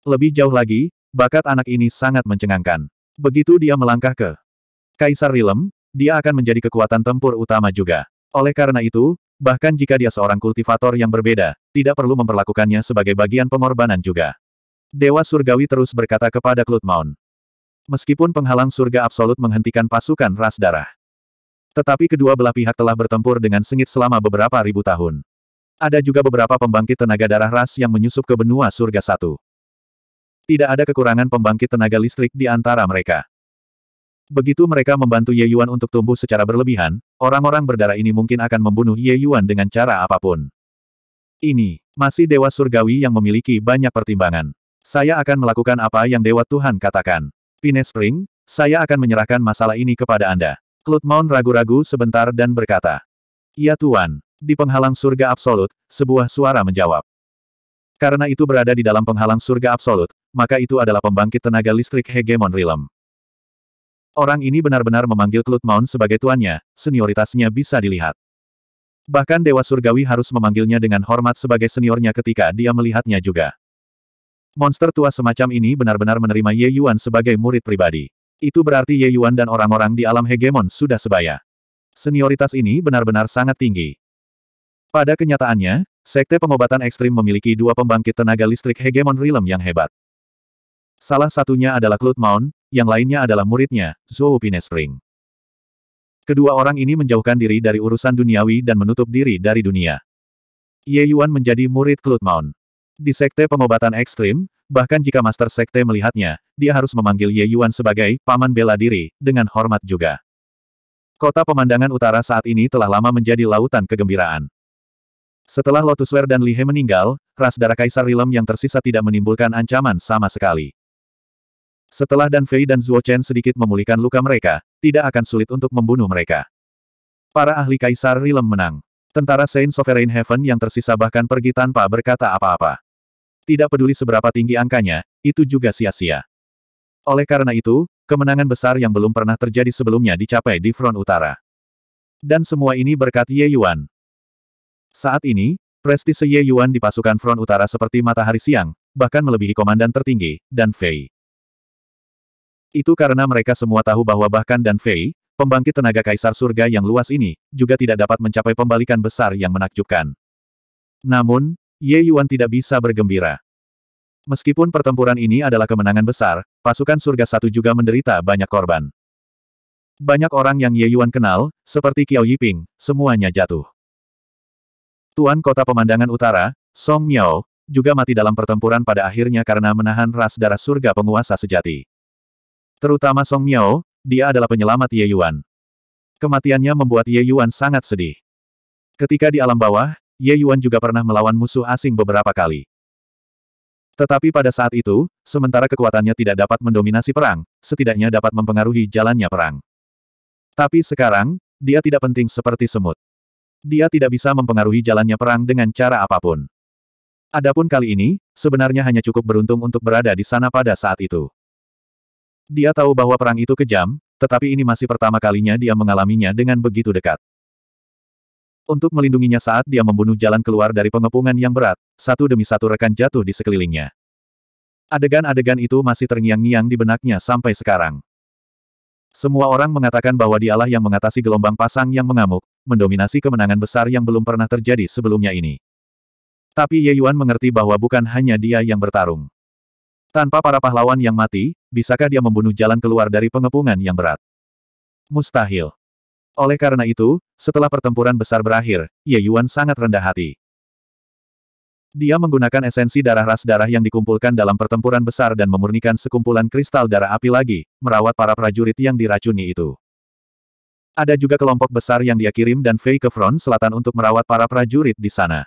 Lebih jauh lagi, bakat anak ini sangat mencengangkan. Begitu dia melangkah ke Kaisar Rilem, dia akan menjadi kekuatan tempur utama juga. Oleh karena itu, bahkan jika dia seorang kultivator yang berbeda, tidak perlu memperlakukannya sebagai bagian pengorbanan juga. Dewa Surgawi terus berkata kepada Klutmaun. Meskipun penghalang surga absolut menghentikan pasukan ras darah. Tetapi kedua belah pihak telah bertempur dengan sengit selama beberapa ribu tahun. Ada juga beberapa pembangkit tenaga darah ras yang menyusup ke benua surga satu. Tidak ada kekurangan pembangkit tenaga listrik di antara mereka. Begitu mereka membantu Ye Yuan untuk tumbuh secara berlebihan, orang-orang berdarah ini mungkin akan membunuh Ye Yuan dengan cara apapun. Ini, masih Dewa Surgawi yang memiliki banyak pertimbangan. Saya akan melakukan apa yang Dewa Tuhan katakan. Pine Spring, saya akan menyerahkan masalah ini kepada Anda. Claude Mount ragu-ragu sebentar dan berkata. Ya Tuan, di penghalang surga absolut, sebuah suara menjawab. Karena itu berada di dalam penghalang surga absolut, maka itu adalah pembangkit tenaga listrik hegemon realm. Orang ini benar-benar memanggil Klut Mount sebagai tuannya, senioritasnya bisa dilihat. Bahkan Dewa Surgawi harus memanggilnya dengan hormat sebagai seniornya ketika dia melihatnya juga. Monster tua semacam ini benar-benar menerima Ye Yuan sebagai murid pribadi. Itu berarti Ye Yuan dan orang-orang di alam hegemon sudah sebaya. Senioritas ini benar-benar sangat tinggi. Pada kenyataannya, Sekte Pengobatan Ekstrim memiliki dua pembangkit tenaga listrik hegemon realm yang hebat. Salah satunya adalah Klut Mount, yang lainnya adalah muridnya, Zhou Pinespring. Kedua orang ini menjauhkan diri dari urusan duniawi dan menutup diri dari dunia. Ye Yuan menjadi murid Cloudmount. Di sekte pengobatan ekstrim, bahkan jika master sekte melihatnya, dia harus memanggil Ye Yuan sebagai paman bela diri, dengan hormat juga. Kota pemandangan utara saat ini telah lama menjadi lautan kegembiraan. Setelah Lotusware dan Lihe meninggal, ras darah Kaisar Rilem yang tersisa tidak menimbulkan ancaman sama sekali. Setelah Dan Fei dan Zhuo Chen sedikit memulihkan luka mereka, tidak akan sulit untuk membunuh mereka. Para ahli Kaisar Rilem menang. Tentara Saint Sovereign Heaven yang tersisa bahkan pergi tanpa berkata apa-apa. Tidak peduli seberapa tinggi angkanya, itu juga sia-sia. Oleh karena itu, kemenangan besar yang belum pernah terjadi sebelumnya dicapai di front utara. Dan semua ini berkat Ye Yuan. Saat ini, prestise Ye Yuan di pasukan front utara seperti matahari siang, bahkan melebihi komandan tertinggi, Dan Fei. Itu karena mereka semua tahu bahwa bahkan Dan Fei, pembangkit tenaga kaisar surga yang luas ini, juga tidak dapat mencapai pembalikan besar yang menakjubkan. Namun, Ye Yuan tidak bisa bergembira. Meskipun pertempuran ini adalah kemenangan besar, pasukan surga satu juga menderita banyak korban. Banyak orang yang Ye Yuan kenal, seperti Qiao Yiping, semuanya jatuh. Tuan kota pemandangan utara, Song Miao, juga mati dalam pertempuran pada akhirnya karena menahan ras darah surga penguasa sejati. Terutama Song Miao, dia adalah penyelamat Ye Yuan. Kematiannya membuat Ye Yuan sangat sedih. Ketika di alam bawah, Ye Yuan juga pernah melawan musuh asing beberapa kali. Tetapi pada saat itu, sementara kekuatannya tidak dapat mendominasi perang, setidaknya dapat mempengaruhi jalannya perang. Tapi sekarang, dia tidak penting seperti semut. Dia tidak bisa mempengaruhi jalannya perang dengan cara apapun. Adapun kali ini, sebenarnya hanya cukup beruntung untuk berada di sana pada saat itu. Dia tahu bahwa perang itu kejam, tetapi ini masih pertama kalinya dia mengalaminya dengan begitu dekat. Untuk melindunginya saat dia membunuh jalan keluar dari pengepungan yang berat, satu demi satu rekan jatuh di sekelilingnya. Adegan-adegan itu masih terngiang-ngiang di benaknya sampai sekarang. Semua orang mengatakan bahwa dialah yang mengatasi gelombang pasang yang mengamuk, mendominasi kemenangan besar yang belum pernah terjadi sebelumnya ini. Tapi Ye Yuan mengerti bahwa bukan hanya dia yang bertarung. Tanpa para pahlawan yang mati, bisakah dia membunuh jalan keluar dari pengepungan yang berat? Mustahil. Oleh karena itu, setelah pertempuran besar berakhir, Ye Yuan sangat rendah hati. Dia menggunakan esensi darah ras darah yang dikumpulkan dalam pertempuran besar dan memurnikan sekumpulan kristal darah api lagi, merawat para prajurit yang diracuni itu. Ada juga kelompok besar yang dia kirim dan Fei ke front selatan untuk merawat para prajurit di sana.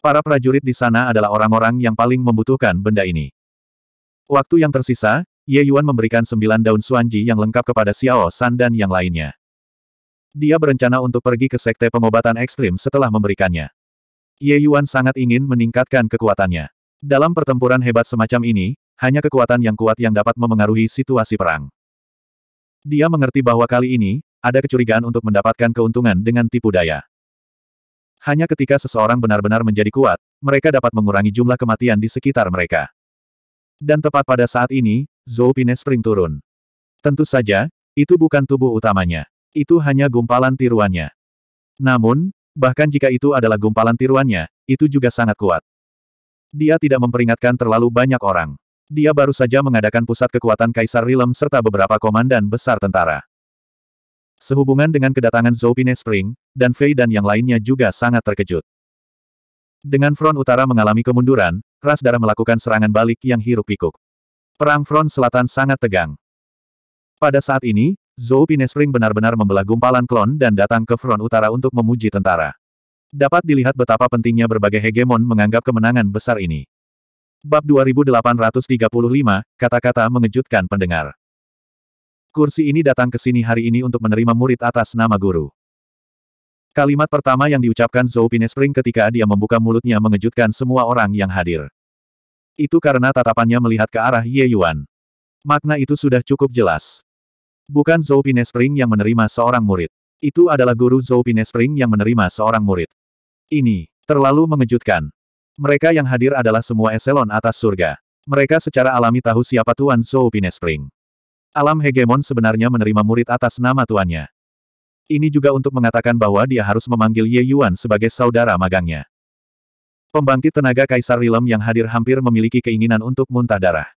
Para prajurit di sana adalah orang-orang yang paling membutuhkan benda ini. Waktu yang tersisa, Ye Yuan memberikan sembilan daun suanji yang lengkap kepada Xiao San dan yang lainnya. Dia berencana untuk pergi ke sekte pengobatan ekstrim setelah memberikannya. Ye Yuan sangat ingin meningkatkan kekuatannya. Dalam pertempuran hebat semacam ini, hanya kekuatan yang kuat yang dapat memengaruhi situasi perang. Dia mengerti bahwa kali ini, ada kecurigaan untuk mendapatkan keuntungan dengan tipu daya. Hanya ketika seseorang benar-benar menjadi kuat, mereka dapat mengurangi jumlah kematian di sekitar mereka. Dan tepat pada saat ini, Zhou Pine spring turun. Tentu saja, itu bukan tubuh utamanya. Itu hanya gumpalan tiruannya. Namun, bahkan jika itu adalah gumpalan tiruannya, itu juga sangat kuat. Dia tidak memperingatkan terlalu banyak orang. Dia baru saja mengadakan pusat kekuatan Kaisar Rilem serta beberapa komandan besar tentara. Sehubungan dengan kedatangan Zhou Pine Spring, dan Fei dan yang lainnya juga sangat terkejut. Dengan front utara mengalami kemunduran, Ras darah melakukan serangan balik yang hirup pikuk Perang front selatan sangat tegang. Pada saat ini, Zhou Pinespring benar-benar membelah gumpalan klon dan datang ke front utara untuk memuji tentara. Dapat dilihat betapa pentingnya berbagai hegemon menganggap kemenangan besar ini. Bab 2835, kata-kata mengejutkan pendengar. Kursi ini datang ke sini hari ini untuk menerima murid atas nama guru. Kalimat pertama yang diucapkan Zhou Pinespring ketika dia membuka mulutnya mengejutkan semua orang yang hadir. Itu karena tatapannya melihat ke arah Ye Yuan. Makna itu sudah cukup jelas. Bukan Zhou Pinespring yang menerima seorang murid. Itu adalah guru Zhou Pinespring yang menerima seorang murid. Ini, terlalu mengejutkan. Mereka yang hadir adalah semua eselon atas surga. Mereka secara alami tahu siapa Tuan Zhou Pinespring. Alam hegemon sebenarnya menerima murid atas nama tuannya. Ini juga untuk mengatakan bahwa dia harus memanggil Ye Yuan sebagai saudara magangnya. Pembangkit tenaga Kaisar Rilem yang hadir hampir memiliki keinginan untuk muntah darah.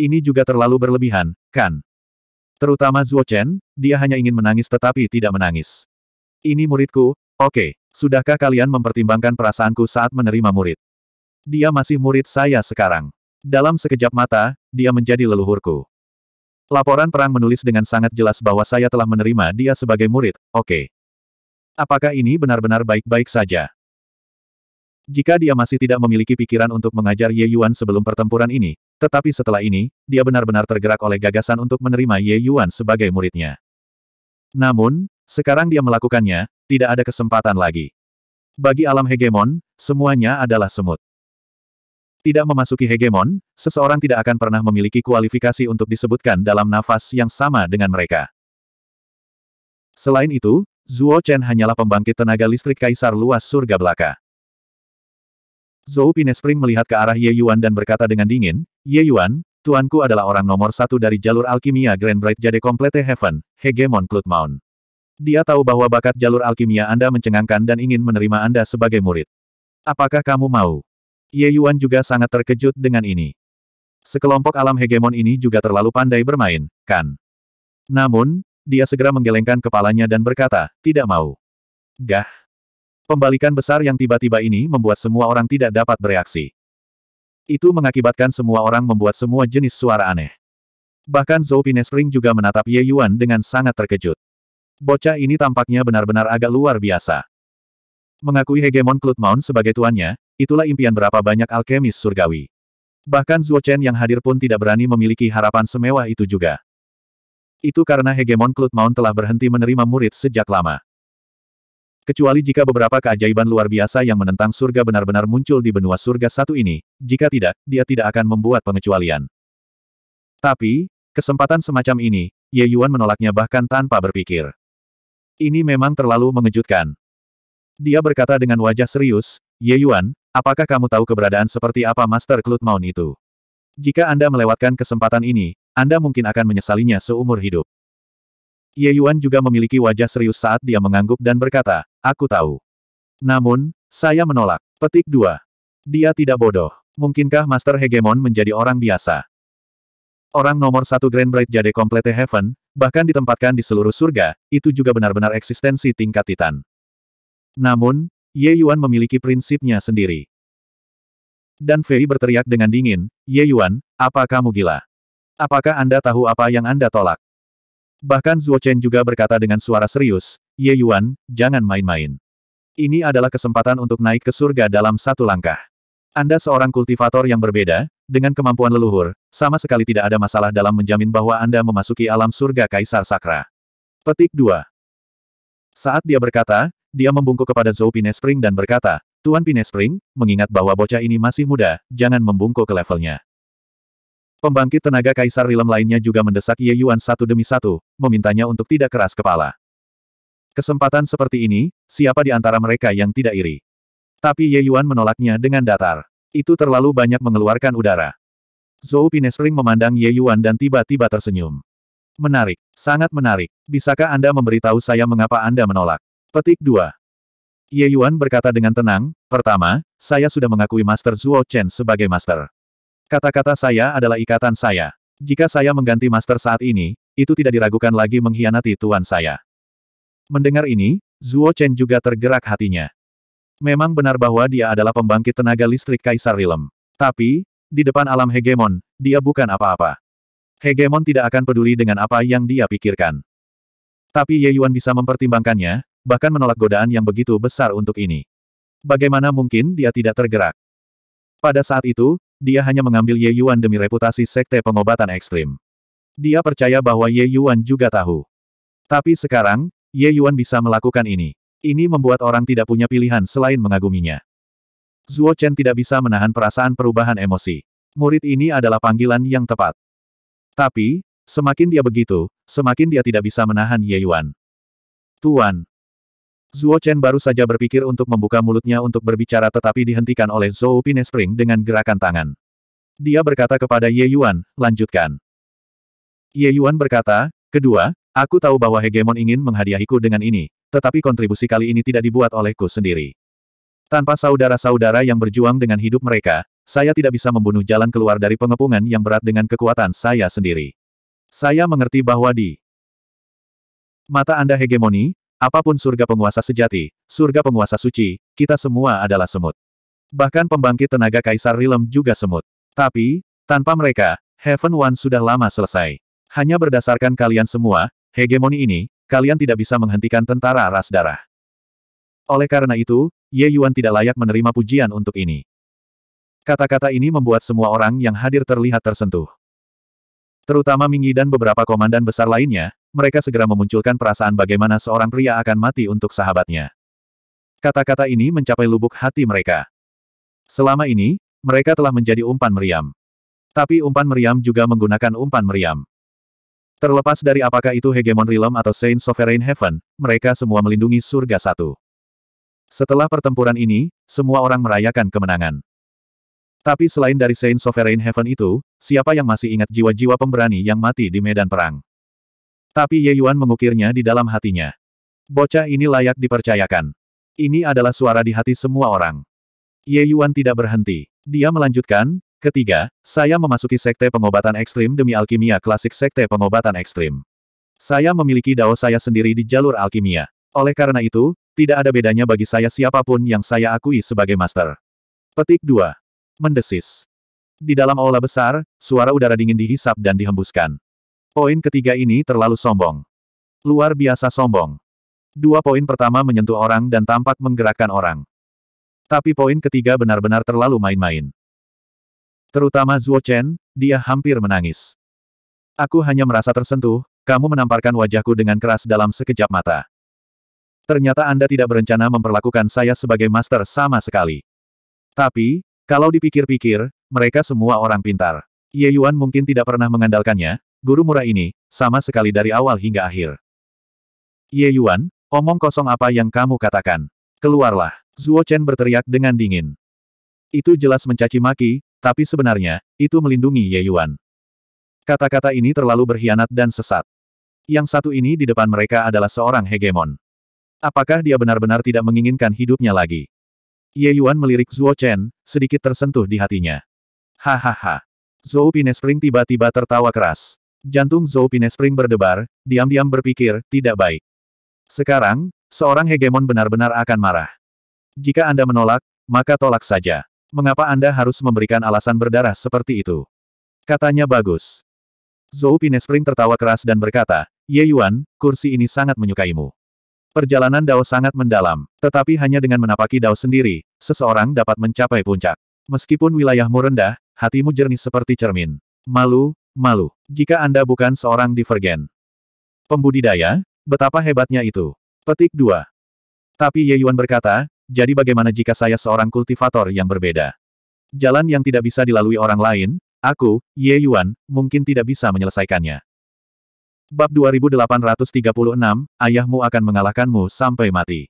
Ini juga terlalu berlebihan, kan? Terutama Zuo Chen, dia hanya ingin menangis tetapi tidak menangis. Ini muridku, oke, sudahkah kalian mempertimbangkan perasaanku saat menerima murid? Dia masih murid saya sekarang. Dalam sekejap mata, dia menjadi leluhurku. Laporan perang menulis dengan sangat jelas bahwa saya telah menerima dia sebagai murid, oke. Okay. Apakah ini benar-benar baik-baik saja? Jika dia masih tidak memiliki pikiran untuk mengajar Ye Yuan sebelum pertempuran ini, tetapi setelah ini, dia benar-benar tergerak oleh gagasan untuk menerima Ye Yuan sebagai muridnya. Namun, sekarang dia melakukannya, tidak ada kesempatan lagi. Bagi alam hegemon, semuanya adalah semut. Tidak memasuki hegemon, seseorang tidak akan pernah memiliki kualifikasi untuk disebutkan dalam nafas yang sama dengan mereka. Selain itu, Zuo Chen hanyalah pembangkit tenaga listrik kaisar luas surga belaka. Zhou Pinespring melihat ke arah Ye Yuan dan berkata dengan dingin, Ye Yuan, tuanku adalah orang nomor satu dari jalur alkimia Grand Bright Jade Complete Heaven, Hegemon Cloud Mount. Dia tahu bahwa bakat jalur alkimia Anda mencengangkan dan ingin menerima Anda sebagai murid. Apakah kamu mau? Ye Yuan juga sangat terkejut dengan ini. Sekelompok alam hegemon ini juga terlalu pandai bermain, kan? Namun, dia segera menggelengkan kepalanya dan berkata, tidak mau. Gah! Pembalikan besar yang tiba-tiba ini membuat semua orang tidak dapat bereaksi. Itu mengakibatkan semua orang membuat semua jenis suara aneh. Bahkan Zhou Pinespring juga menatap Ye Yuan dengan sangat terkejut. Bocah ini tampaknya benar-benar agak luar biasa. Mengakui hegemon Cloud Mount sebagai tuannya, Itulah impian berapa banyak alkemis surgawi. Bahkan Zuo Chen yang hadir pun tidak berani memiliki harapan semewah itu juga. Itu karena hegemon Cloud Mount telah berhenti menerima murid sejak lama. Kecuali jika beberapa keajaiban luar biasa yang menentang surga benar-benar muncul di benua surga satu ini, jika tidak, dia tidak akan membuat pengecualian. Tapi, kesempatan semacam ini, Ye Yuan menolaknya bahkan tanpa berpikir. Ini memang terlalu mengejutkan. Dia berkata dengan wajah serius, Ye Yuan, Apakah kamu tahu keberadaan seperti apa Master Cloud Mount itu? Jika Anda melewatkan kesempatan ini, Anda mungkin akan menyesalinya seumur hidup. Ye Yuan juga memiliki wajah serius saat dia mengangguk dan berkata, aku tahu. Namun, saya menolak. Petik 2. Dia tidak bodoh. Mungkinkah Master Hegemon menjadi orang biasa? Orang nomor satu Grand Bright Jade Complete Heaven, bahkan ditempatkan di seluruh surga, itu juga benar-benar eksistensi tingkat Titan. Namun, Ye Yuan memiliki prinsipnya sendiri. Dan Fei berteriak dengan dingin, Ye Yuan, apa kamu gila? Apakah Anda tahu apa yang Anda tolak? Bahkan Zhuo Chen juga berkata dengan suara serius, Ye Yuan, jangan main-main. Ini adalah kesempatan untuk naik ke surga dalam satu langkah. Anda seorang kultivator yang berbeda, dengan kemampuan leluhur, sama sekali tidak ada masalah dalam menjamin bahwa Anda memasuki alam surga Kaisar Sakra. Petik 2. Saat dia berkata, dia membungkuk kepada Zhou Pinespring dan berkata, Tuan Pinespring, mengingat bahwa bocah ini masih muda, jangan membungkuk ke levelnya. Pembangkit tenaga kaisar rilem lainnya juga mendesak Ye Yuan satu demi satu, memintanya untuk tidak keras kepala. Kesempatan seperti ini, siapa di antara mereka yang tidak iri? Tapi Ye Yuan menolaknya dengan datar. Itu terlalu banyak mengeluarkan udara. Zhou Pinespring memandang Ye Yuan dan tiba-tiba tersenyum. Menarik, sangat menarik. Bisakah Anda memberitahu saya mengapa Anda menolak? Petik 2. Ye Yuan berkata dengan tenang, pertama, saya sudah mengakui Master Zuo Chen sebagai Master. Kata-kata saya adalah ikatan saya. Jika saya mengganti Master saat ini, itu tidak diragukan lagi mengkhianati tuan saya. Mendengar ini, Zuo Chen juga tergerak hatinya. Memang benar bahwa dia adalah pembangkit tenaga listrik Kaisar Rilem. Tapi, di depan alam hegemon, dia bukan apa-apa. Hegemon tidak akan peduli dengan apa yang dia pikirkan. Tapi Ye Yuan bisa mempertimbangkannya, bahkan menolak godaan yang begitu besar untuk ini. Bagaimana mungkin dia tidak tergerak? Pada saat itu, dia hanya mengambil Ye Yuan demi reputasi sekte pengobatan ekstrim. Dia percaya bahwa Ye Yuan juga tahu. Tapi sekarang, Ye Yuan bisa melakukan ini. Ini membuat orang tidak punya pilihan selain mengaguminya. Zuo Chen tidak bisa menahan perasaan perubahan emosi. Murid ini adalah panggilan yang tepat. Tapi, semakin dia begitu, semakin dia tidak bisa menahan Ye Yuan. Tuan, Zuo Chen baru saja berpikir untuk membuka mulutnya untuk berbicara tetapi dihentikan oleh Zhou Pinespring dengan gerakan tangan. Dia berkata kepada Ye Yuan, lanjutkan. Ye Yuan berkata, kedua, aku tahu bahwa Hegemon ingin menghadiahiku dengan ini, tetapi kontribusi kali ini tidak dibuat olehku sendiri. Tanpa saudara-saudara yang berjuang dengan hidup mereka, saya tidak bisa membunuh jalan keluar dari pengepungan yang berat dengan kekuatan saya sendiri. Saya mengerti bahwa di mata Anda hegemoni, Apapun surga penguasa sejati, surga penguasa suci, kita semua adalah semut. Bahkan pembangkit tenaga Kaisar Rilem juga semut. Tapi, tanpa mereka, Heaven One sudah lama selesai. Hanya berdasarkan kalian semua, hegemoni ini, kalian tidak bisa menghentikan tentara ras darah. Oleh karena itu, Ye Yuan tidak layak menerima pujian untuk ini. Kata-kata ini membuat semua orang yang hadir terlihat tersentuh. Terutama Mingyi dan beberapa komandan besar lainnya, mereka segera memunculkan perasaan bagaimana seorang pria akan mati untuk sahabatnya. Kata-kata ini mencapai lubuk hati mereka. Selama ini, mereka telah menjadi umpan meriam. Tapi umpan meriam juga menggunakan umpan meriam. Terlepas dari apakah itu Hegemon Realm atau Saint Sovereign Heaven, mereka semua melindungi surga satu. Setelah pertempuran ini, semua orang merayakan kemenangan. Tapi selain dari Saint Sovereign Heaven itu, siapa yang masih ingat jiwa-jiwa pemberani yang mati di medan perang? Tapi Ye Yuan mengukirnya di dalam hatinya. Bocah ini layak dipercayakan. Ini adalah suara di hati semua orang. Ye Yuan tidak berhenti. Dia melanjutkan, Ketiga, saya memasuki sekte pengobatan ekstrim demi alkimia klasik sekte pengobatan ekstrim. Saya memiliki dao saya sendiri di jalur alkimia. Oleh karena itu, tidak ada bedanya bagi saya siapapun yang saya akui sebagai master. Petik 2. Mendesis. Di dalam aula besar, suara udara dingin dihisap dan dihembuskan. Poin ketiga ini terlalu sombong. Luar biasa sombong. Dua poin pertama menyentuh orang dan tampak menggerakkan orang. Tapi poin ketiga benar-benar terlalu main-main. Terutama Zuo Chen, dia hampir menangis. Aku hanya merasa tersentuh, kamu menamparkan wajahku dengan keras dalam sekejap mata. Ternyata Anda tidak berencana memperlakukan saya sebagai master sama sekali. Tapi, kalau dipikir-pikir, mereka semua orang pintar. Ye Yuan mungkin tidak pernah mengandalkannya, guru murah ini, sama sekali dari awal hingga akhir. Ye Yuan, omong kosong apa yang kamu katakan. Keluarlah, Zuo Chen berteriak dengan dingin. Itu jelas mencaci maki, tapi sebenarnya, itu melindungi Ye Yuan. Kata-kata ini terlalu berkhianat dan sesat. Yang satu ini di depan mereka adalah seorang hegemon. Apakah dia benar-benar tidak menginginkan hidupnya lagi? Ye Yuan melirik Zuo Chen, sedikit tersentuh di hatinya. Hahaha. Zhou Pinespring tiba-tiba tertawa keras. Jantung Zhou Pinespring berdebar, diam-diam berpikir, tidak baik. Sekarang, seorang hegemon benar-benar akan marah. Jika Anda menolak, maka tolak saja. Mengapa Anda harus memberikan alasan berdarah seperti itu? Katanya bagus. Zhou Pinespring tertawa keras dan berkata, Ye Yuan, kursi ini sangat menyukaimu. Perjalanan Dao sangat mendalam, tetapi hanya dengan menapaki Dao sendiri, seseorang dapat mencapai puncak. Meskipun wilayahmu rendah, hatimu jernih seperti cermin. Malu, malu. Jika Anda bukan seorang divergen. Pembudidaya, betapa hebatnya itu. Petik 2. Tapi Ye Yuan berkata, jadi bagaimana jika saya seorang kultivator yang berbeda? Jalan yang tidak bisa dilalui orang lain, aku, Ye Yuan, mungkin tidak bisa menyelesaikannya. Bab 2836, ayahmu akan mengalahkanmu sampai mati.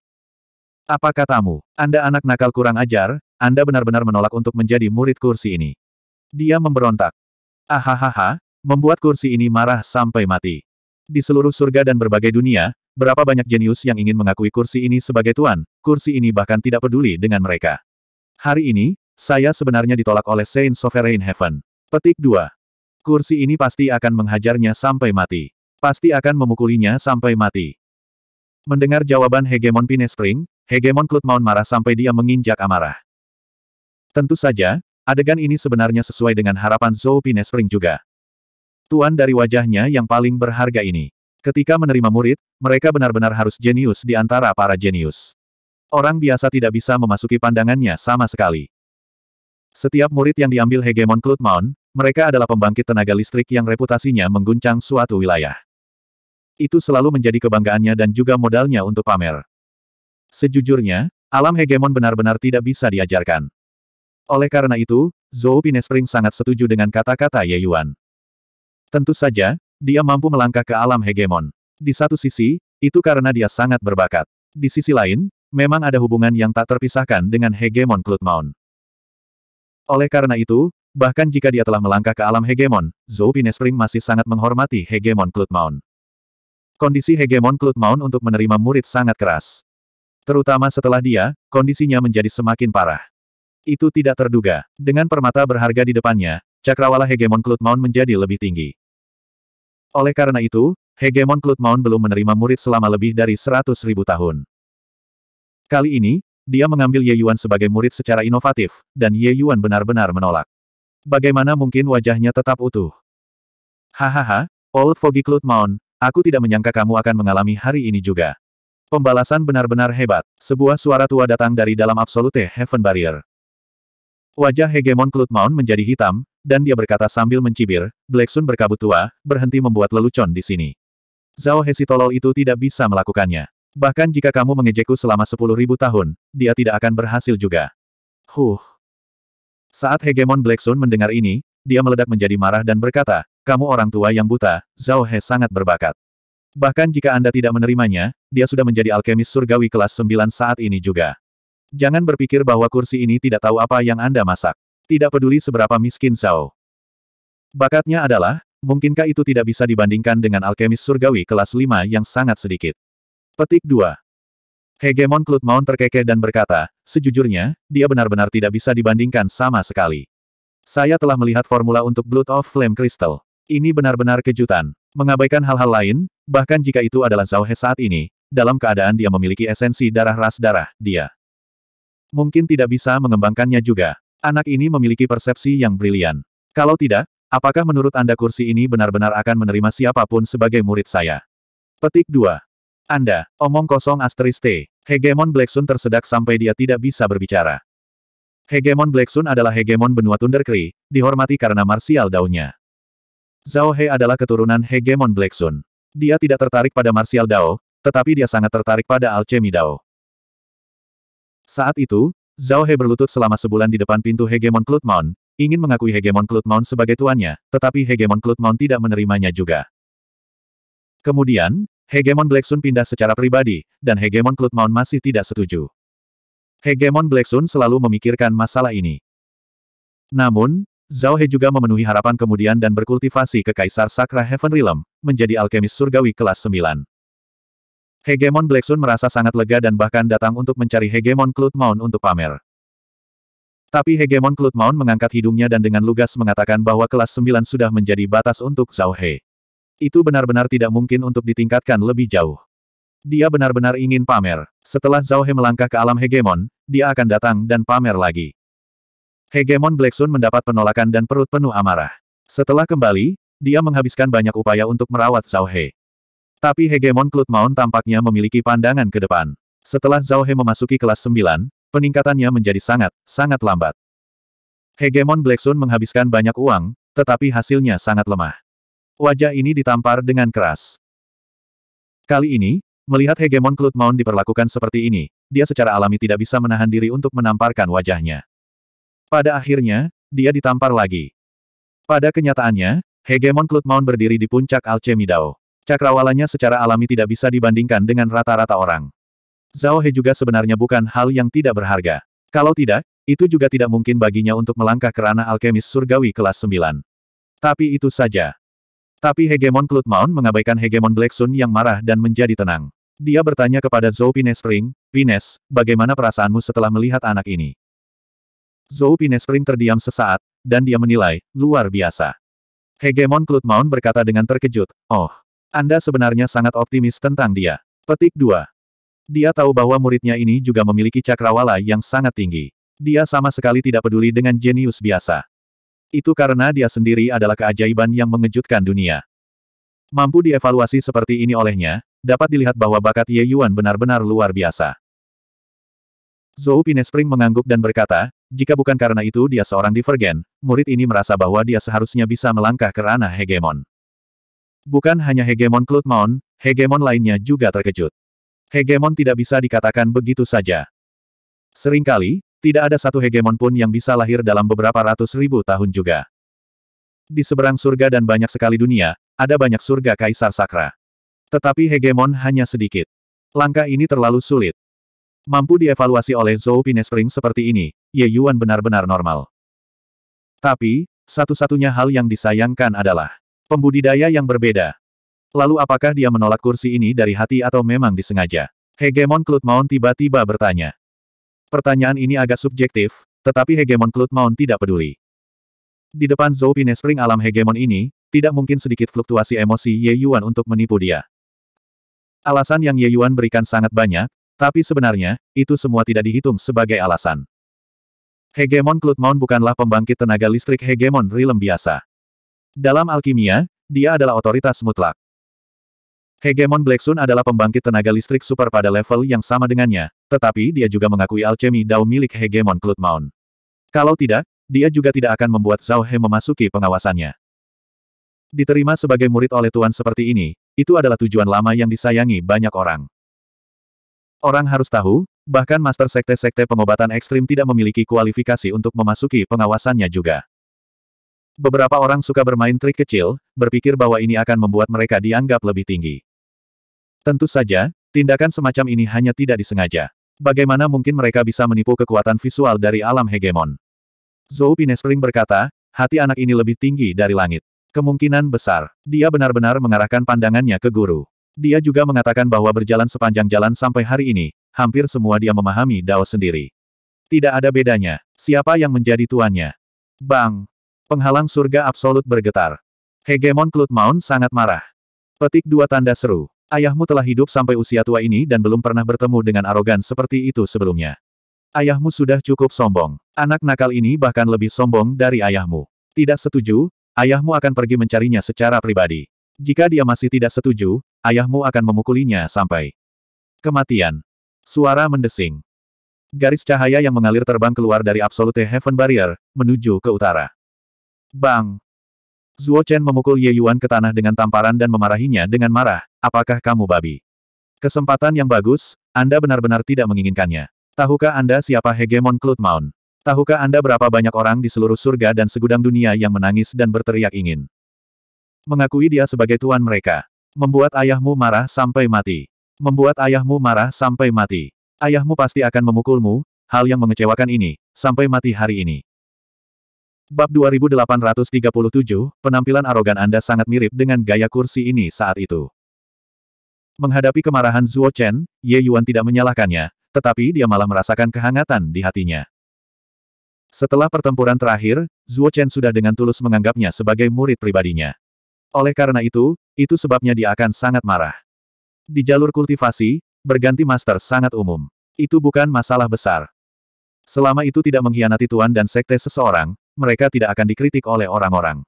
Apa katamu? Anda anak nakal kurang ajar, Anda benar-benar menolak untuk menjadi murid kursi ini. Dia memberontak. Ahahaha, membuat kursi ini marah sampai mati. Di seluruh surga dan berbagai dunia, berapa banyak jenius yang ingin mengakui kursi ini sebagai tuan, kursi ini bahkan tidak peduli dengan mereka. Hari ini, saya sebenarnya ditolak oleh Saint Sovereign Heaven. Petik 2. Kursi ini pasti akan menghajarnya sampai mati. Pasti akan memukulinya sampai mati. Mendengar jawaban Hegemon Pinespring, Hegemon Cloudmount marah sampai dia menginjak amarah. Tentu saja, Adegan ini sebenarnya sesuai dengan harapan Zhou Pinespring juga. Tuan dari wajahnya yang paling berharga ini. Ketika menerima murid, mereka benar-benar harus jenius di antara para jenius. Orang biasa tidak bisa memasuki pandangannya sama sekali. Setiap murid yang diambil hegemon Mount, mereka adalah pembangkit tenaga listrik yang reputasinya mengguncang suatu wilayah. Itu selalu menjadi kebanggaannya dan juga modalnya untuk pamer. Sejujurnya, alam hegemon benar-benar tidak bisa diajarkan. Oleh karena itu, Zhou Pinespring sangat setuju dengan kata-kata Ye Yuan. Tentu saja, dia mampu melangkah ke alam hegemon. Di satu sisi, itu karena dia sangat berbakat. Di sisi lain, memang ada hubungan yang tak terpisahkan dengan hegemon Klutmaun. Oleh karena itu, bahkan jika dia telah melangkah ke alam hegemon, Zhou Pinespring masih sangat menghormati hegemon Klutmaun. Kondisi hegemon Klutmaun untuk menerima murid sangat keras. Terutama setelah dia, kondisinya menjadi semakin parah. Itu tidak terduga. Dengan permata berharga di depannya, cakrawala hegemon Cloud Mount menjadi lebih tinggi. Oleh karena itu, hegemon Cloud Mount belum menerima murid selama lebih dari seratus ribu tahun. Kali ini, dia mengambil Ye Yuan sebagai murid secara inovatif, dan Ye Yuan benar-benar menolak. Bagaimana mungkin wajahnya tetap utuh? Hahaha, Old Foggy Cloud Mount, aku tidak menyangka kamu akan mengalami hari ini juga. Pembalasan benar-benar hebat. Sebuah suara tua datang dari dalam Absolute Heaven Barrier. Wajah hegemon Klutmaun menjadi hitam, dan dia berkata sambil mencibir, Black Sun berkabut tua, berhenti membuat lelucon di sini. Zhao Hesitolol itu tidak bisa melakukannya. Bahkan jika kamu mengejekku selama sepuluh ribu tahun, dia tidak akan berhasil juga. Huh. Saat hegemon Black Sun mendengar ini, dia meledak menjadi marah dan berkata, kamu orang tua yang buta, Zhao He sangat berbakat. Bahkan jika Anda tidak menerimanya, dia sudah menjadi alkemis surgawi kelas 9 saat ini juga. Jangan berpikir bahwa kursi ini tidak tahu apa yang Anda masak. Tidak peduli seberapa miskin Zhao. Bakatnya adalah, mungkinkah itu tidak bisa dibandingkan dengan alkemis surgawi kelas 5 yang sangat sedikit. Petik 2. Hegemon Klutmaun terkekeh dan berkata, sejujurnya, dia benar-benar tidak bisa dibandingkan sama sekali. Saya telah melihat formula untuk Blood of Flame Crystal. Ini benar-benar kejutan. Mengabaikan hal-hal lain, bahkan jika itu adalah Zhao He saat ini, dalam keadaan dia memiliki esensi darah ras darah, dia mungkin tidak bisa mengembangkannya juga. Anak ini memiliki persepsi yang brilian. Kalau tidak, apakah menurut Anda kursi ini benar-benar akan menerima siapapun sebagai murid saya? Petik 2. Anda, omong kosong asteris T. Hegemon Blacksun tersedak sampai dia tidak bisa berbicara. Hegemon Blacksun adalah hegemon benua Tundercree, dihormati karena marsial daunnya. Zhao He adalah keturunan hegemon Blacksun. Dia tidak tertarik pada marsial dao, tetapi dia sangat tertarik pada alchemy dao. Saat itu, Zhao He berlutut selama sebulan di depan pintu Hegemon Klutmon, ingin mengakui Hegemon Klutmon sebagai tuannya, tetapi Hegemon Klutmon tidak menerimanya juga. Kemudian, Hegemon Black pindah secara pribadi, dan Hegemon Klutmon masih tidak setuju. Hegemon Black selalu memikirkan masalah ini. Namun, Zhao He juga memenuhi harapan kemudian dan berkultivasi ke Kaisar Sakra Heaven Realm, menjadi alkemis surgawi kelas 9. Hegemon Black Sun merasa sangat lega dan bahkan datang untuk mencari Hegemon Cloud Mount untuk pamer. Tapi Hegemon Cloud Mount mengangkat hidungnya dan dengan lugas mengatakan bahwa kelas 9 sudah menjadi batas untuk Zhao He. Itu benar-benar tidak mungkin untuk ditingkatkan lebih jauh. Dia benar-benar ingin pamer. Setelah Zhao He melangkah ke alam Hegemon, dia akan datang dan pamer lagi. Hegemon Black Sun mendapat penolakan dan perut penuh amarah. Setelah kembali, dia menghabiskan banyak upaya untuk merawat Zhao He. Tapi hegemon Klutmaun tampaknya memiliki pandangan ke depan. Setelah Zhao He memasuki kelas 9, peningkatannya menjadi sangat, sangat lambat. Hegemon Blackstone menghabiskan banyak uang, tetapi hasilnya sangat lemah. Wajah ini ditampar dengan keras. Kali ini, melihat hegemon Klutmaun diperlakukan seperti ini, dia secara alami tidak bisa menahan diri untuk menamparkan wajahnya. Pada akhirnya, dia ditampar lagi. Pada kenyataannya, hegemon Klutmaun berdiri di puncak Alchemy Dao. Cakrawalanya secara alami tidak bisa dibandingkan dengan rata-rata orang. Zhao He juga sebenarnya bukan hal yang tidak berharga. Kalau tidak, itu juga tidak mungkin baginya untuk melangkah ke ranah alkemis surgawi kelas 9. Tapi itu saja. Tapi hegemon Cloud Mount mengabaikan hegemon Black Sun yang marah dan menjadi tenang. Dia bertanya kepada Zhou Pinespring, Pines, bagaimana perasaanmu setelah melihat anak ini? Zhou Pinespring terdiam sesaat, dan dia menilai, luar biasa. Hegemon Cloud Mount berkata dengan terkejut, oh. Anda sebenarnya sangat optimis tentang dia. Petik 2. Dia tahu bahwa muridnya ini juga memiliki cakrawala yang sangat tinggi. Dia sama sekali tidak peduli dengan jenius biasa. Itu karena dia sendiri adalah keajaiban yang mengejutkan dunia. Mampu dievaluasi seperti ini olehnya, dapat dilihat bahwa bakat Ye Yuan benar-benar luar biasa. Zhou Pinespring mengangguk dan berkata, jika bukan karena itu dia seorang divergen, murid ini merasa bahwa dia seharusnya bisa melangkah ke ranah hegemon. Bukan hanya hegemon Cloudmount, hegemon lainnya juga terkejut. Hegemon tidak bisa dikatakan begitu saja. Seringkali, tidak ada satu hegemon pun yang bisa lahir dalam beberapa ratus ribu tahun juga. Di seberang surga dan banyak sekali dunia, ada banyak surga kaisar sakra. Tetapi hegemon hanya sedikit. Langkah ini terlalu sulit. Mampu dievaluasi oleh Zhou Pinespring seperti ini, Ye Yuan benar-benar normal. Tapi, satu-satunya hal yang disayangkan adalah Pembudidaya yang berbeda. Lalu apakah dia menolak kursi ini dari hati atau memang disengaja? Hegemon Klutmaun tiba-tiba bertanya. Pertanyaan ini agak subjektif, tetapi Hegemon Klutmaun tidak peduli. Di depan Zhou Pinespring alam hegemon ini, tidak mungkin sedikit fluktuasi emosi Ye Yuan untuk menipu dia. Alasan yang Ye Yuan berikan sangat banyak, tapi sebenarnya, itu semua tidak dihitung sebagai alasan. Hegemon Klutmaun bukanlah pembangkit tenaga listrik hegemon rilem biasa. Dalam alkimia, dia adalah otoritas mutlak. Hegemon Black Sun adalah pembangkit tenaga listrik super pada level yang sama dengannya, tetapi dia juga mengakui alchemy Dao milik Hegemon Cloudmount. Kalau tidak, dia juga tidak akan membuat Zhao He memasuki pengawasannya. Diterima sebagai murid oleh Tuan seperti ini, itu adalah tujuan lama yang disayangi banyak orang. Orang harus tahu, bahkan master sekte-sekte pengobatan ekstrim tidak memiliki kualifikasi untuk memasuki pengawasannya juga. Beberapa orang suka bermain trik kecil, berpikir bahwa ini akan membuat mereka dianggap lebih tinggi. Tentu saja, tindakan semacam ini hanya tidak disengaja. Bagaimana mungkin mereka bisa menipu kekuatan visual dari alam hegemon? Zhou Pinespring berkata, hati anak ini lebih tinggi dari langit. Kemungkinan besar, dia benar-benar mengarahkan pandangannya ke guru. Dia juga mengatakan bahwa berjalan sepanjang jalan sampai hari ini, hampir semua dia memahami Dao sendiri. Tidak ada bedanya, siapa yang menjadi tuannya. Bang! Penghalang surga absolut bergetar. Hegemon Klut sangat marah. Petik dua tanda seru. Ayahmu telah hidup sampai usia tua ini dan belum pernah bertemu dengan arogan seperti itu sebelumnya. Ayahmu sudah cukup sombong. Anak nakal ini bahkan lebih sombong dari ayahmu. Tidak setuju, ayahmu akan pergi mencarinya secara pribadi. Jika dia masih tidak setuju, ayahmu akan memukulinya sampai kematian. Suara mendesing. Garis cahaya yang mengalir terbang keluar dari Absolute Heaven Barrier, menuju ke utara. Bang! Zuo Chen memukul Ye Yuan ke tanah dengan tamparan dan memarahinya dengan marah, apakah kamu babi? Kesempatan yang bagus, Anda benar-benar tidak menginginkannya. Tahukah Anda siapa hegemon Cloud Mount? Tahukah Anda berapa banyak orang di seluruh surga dan segudang dunia yang menangis dan berteriak ingin? Mengakui dia sebagai tuan mereka. Membuat ayahmu marah sampai mati. Membuat ayahmu marah sampai mati. Ayahmu pasti akan memukulmu, hal yang mengecewakan ini, sampai mati hari ini. Bab 2837, penampilan arogan Anda sangat mirip dengan gaya kursi ini saat itu. Menghadapi kemarahan Zuo Chen, Ye Yuan tidak menyalahkannya, tetapi dia malah merasakan kehangatan di hatinya. Setelah pertempuran terakhir, Zuo Chen sudah dengan tulus menganggapnya sebagai murid pribadinya. Oleh karena itu, itu sebabnya dia akan sangat marah. Di jalur kultivasi, berganti master sangat umum. Itu bukan masalah besar. Selama itu tidak mengkhianati tuan dan sekte seseorang, mereka tidak akan dikritik oleh orang-orang.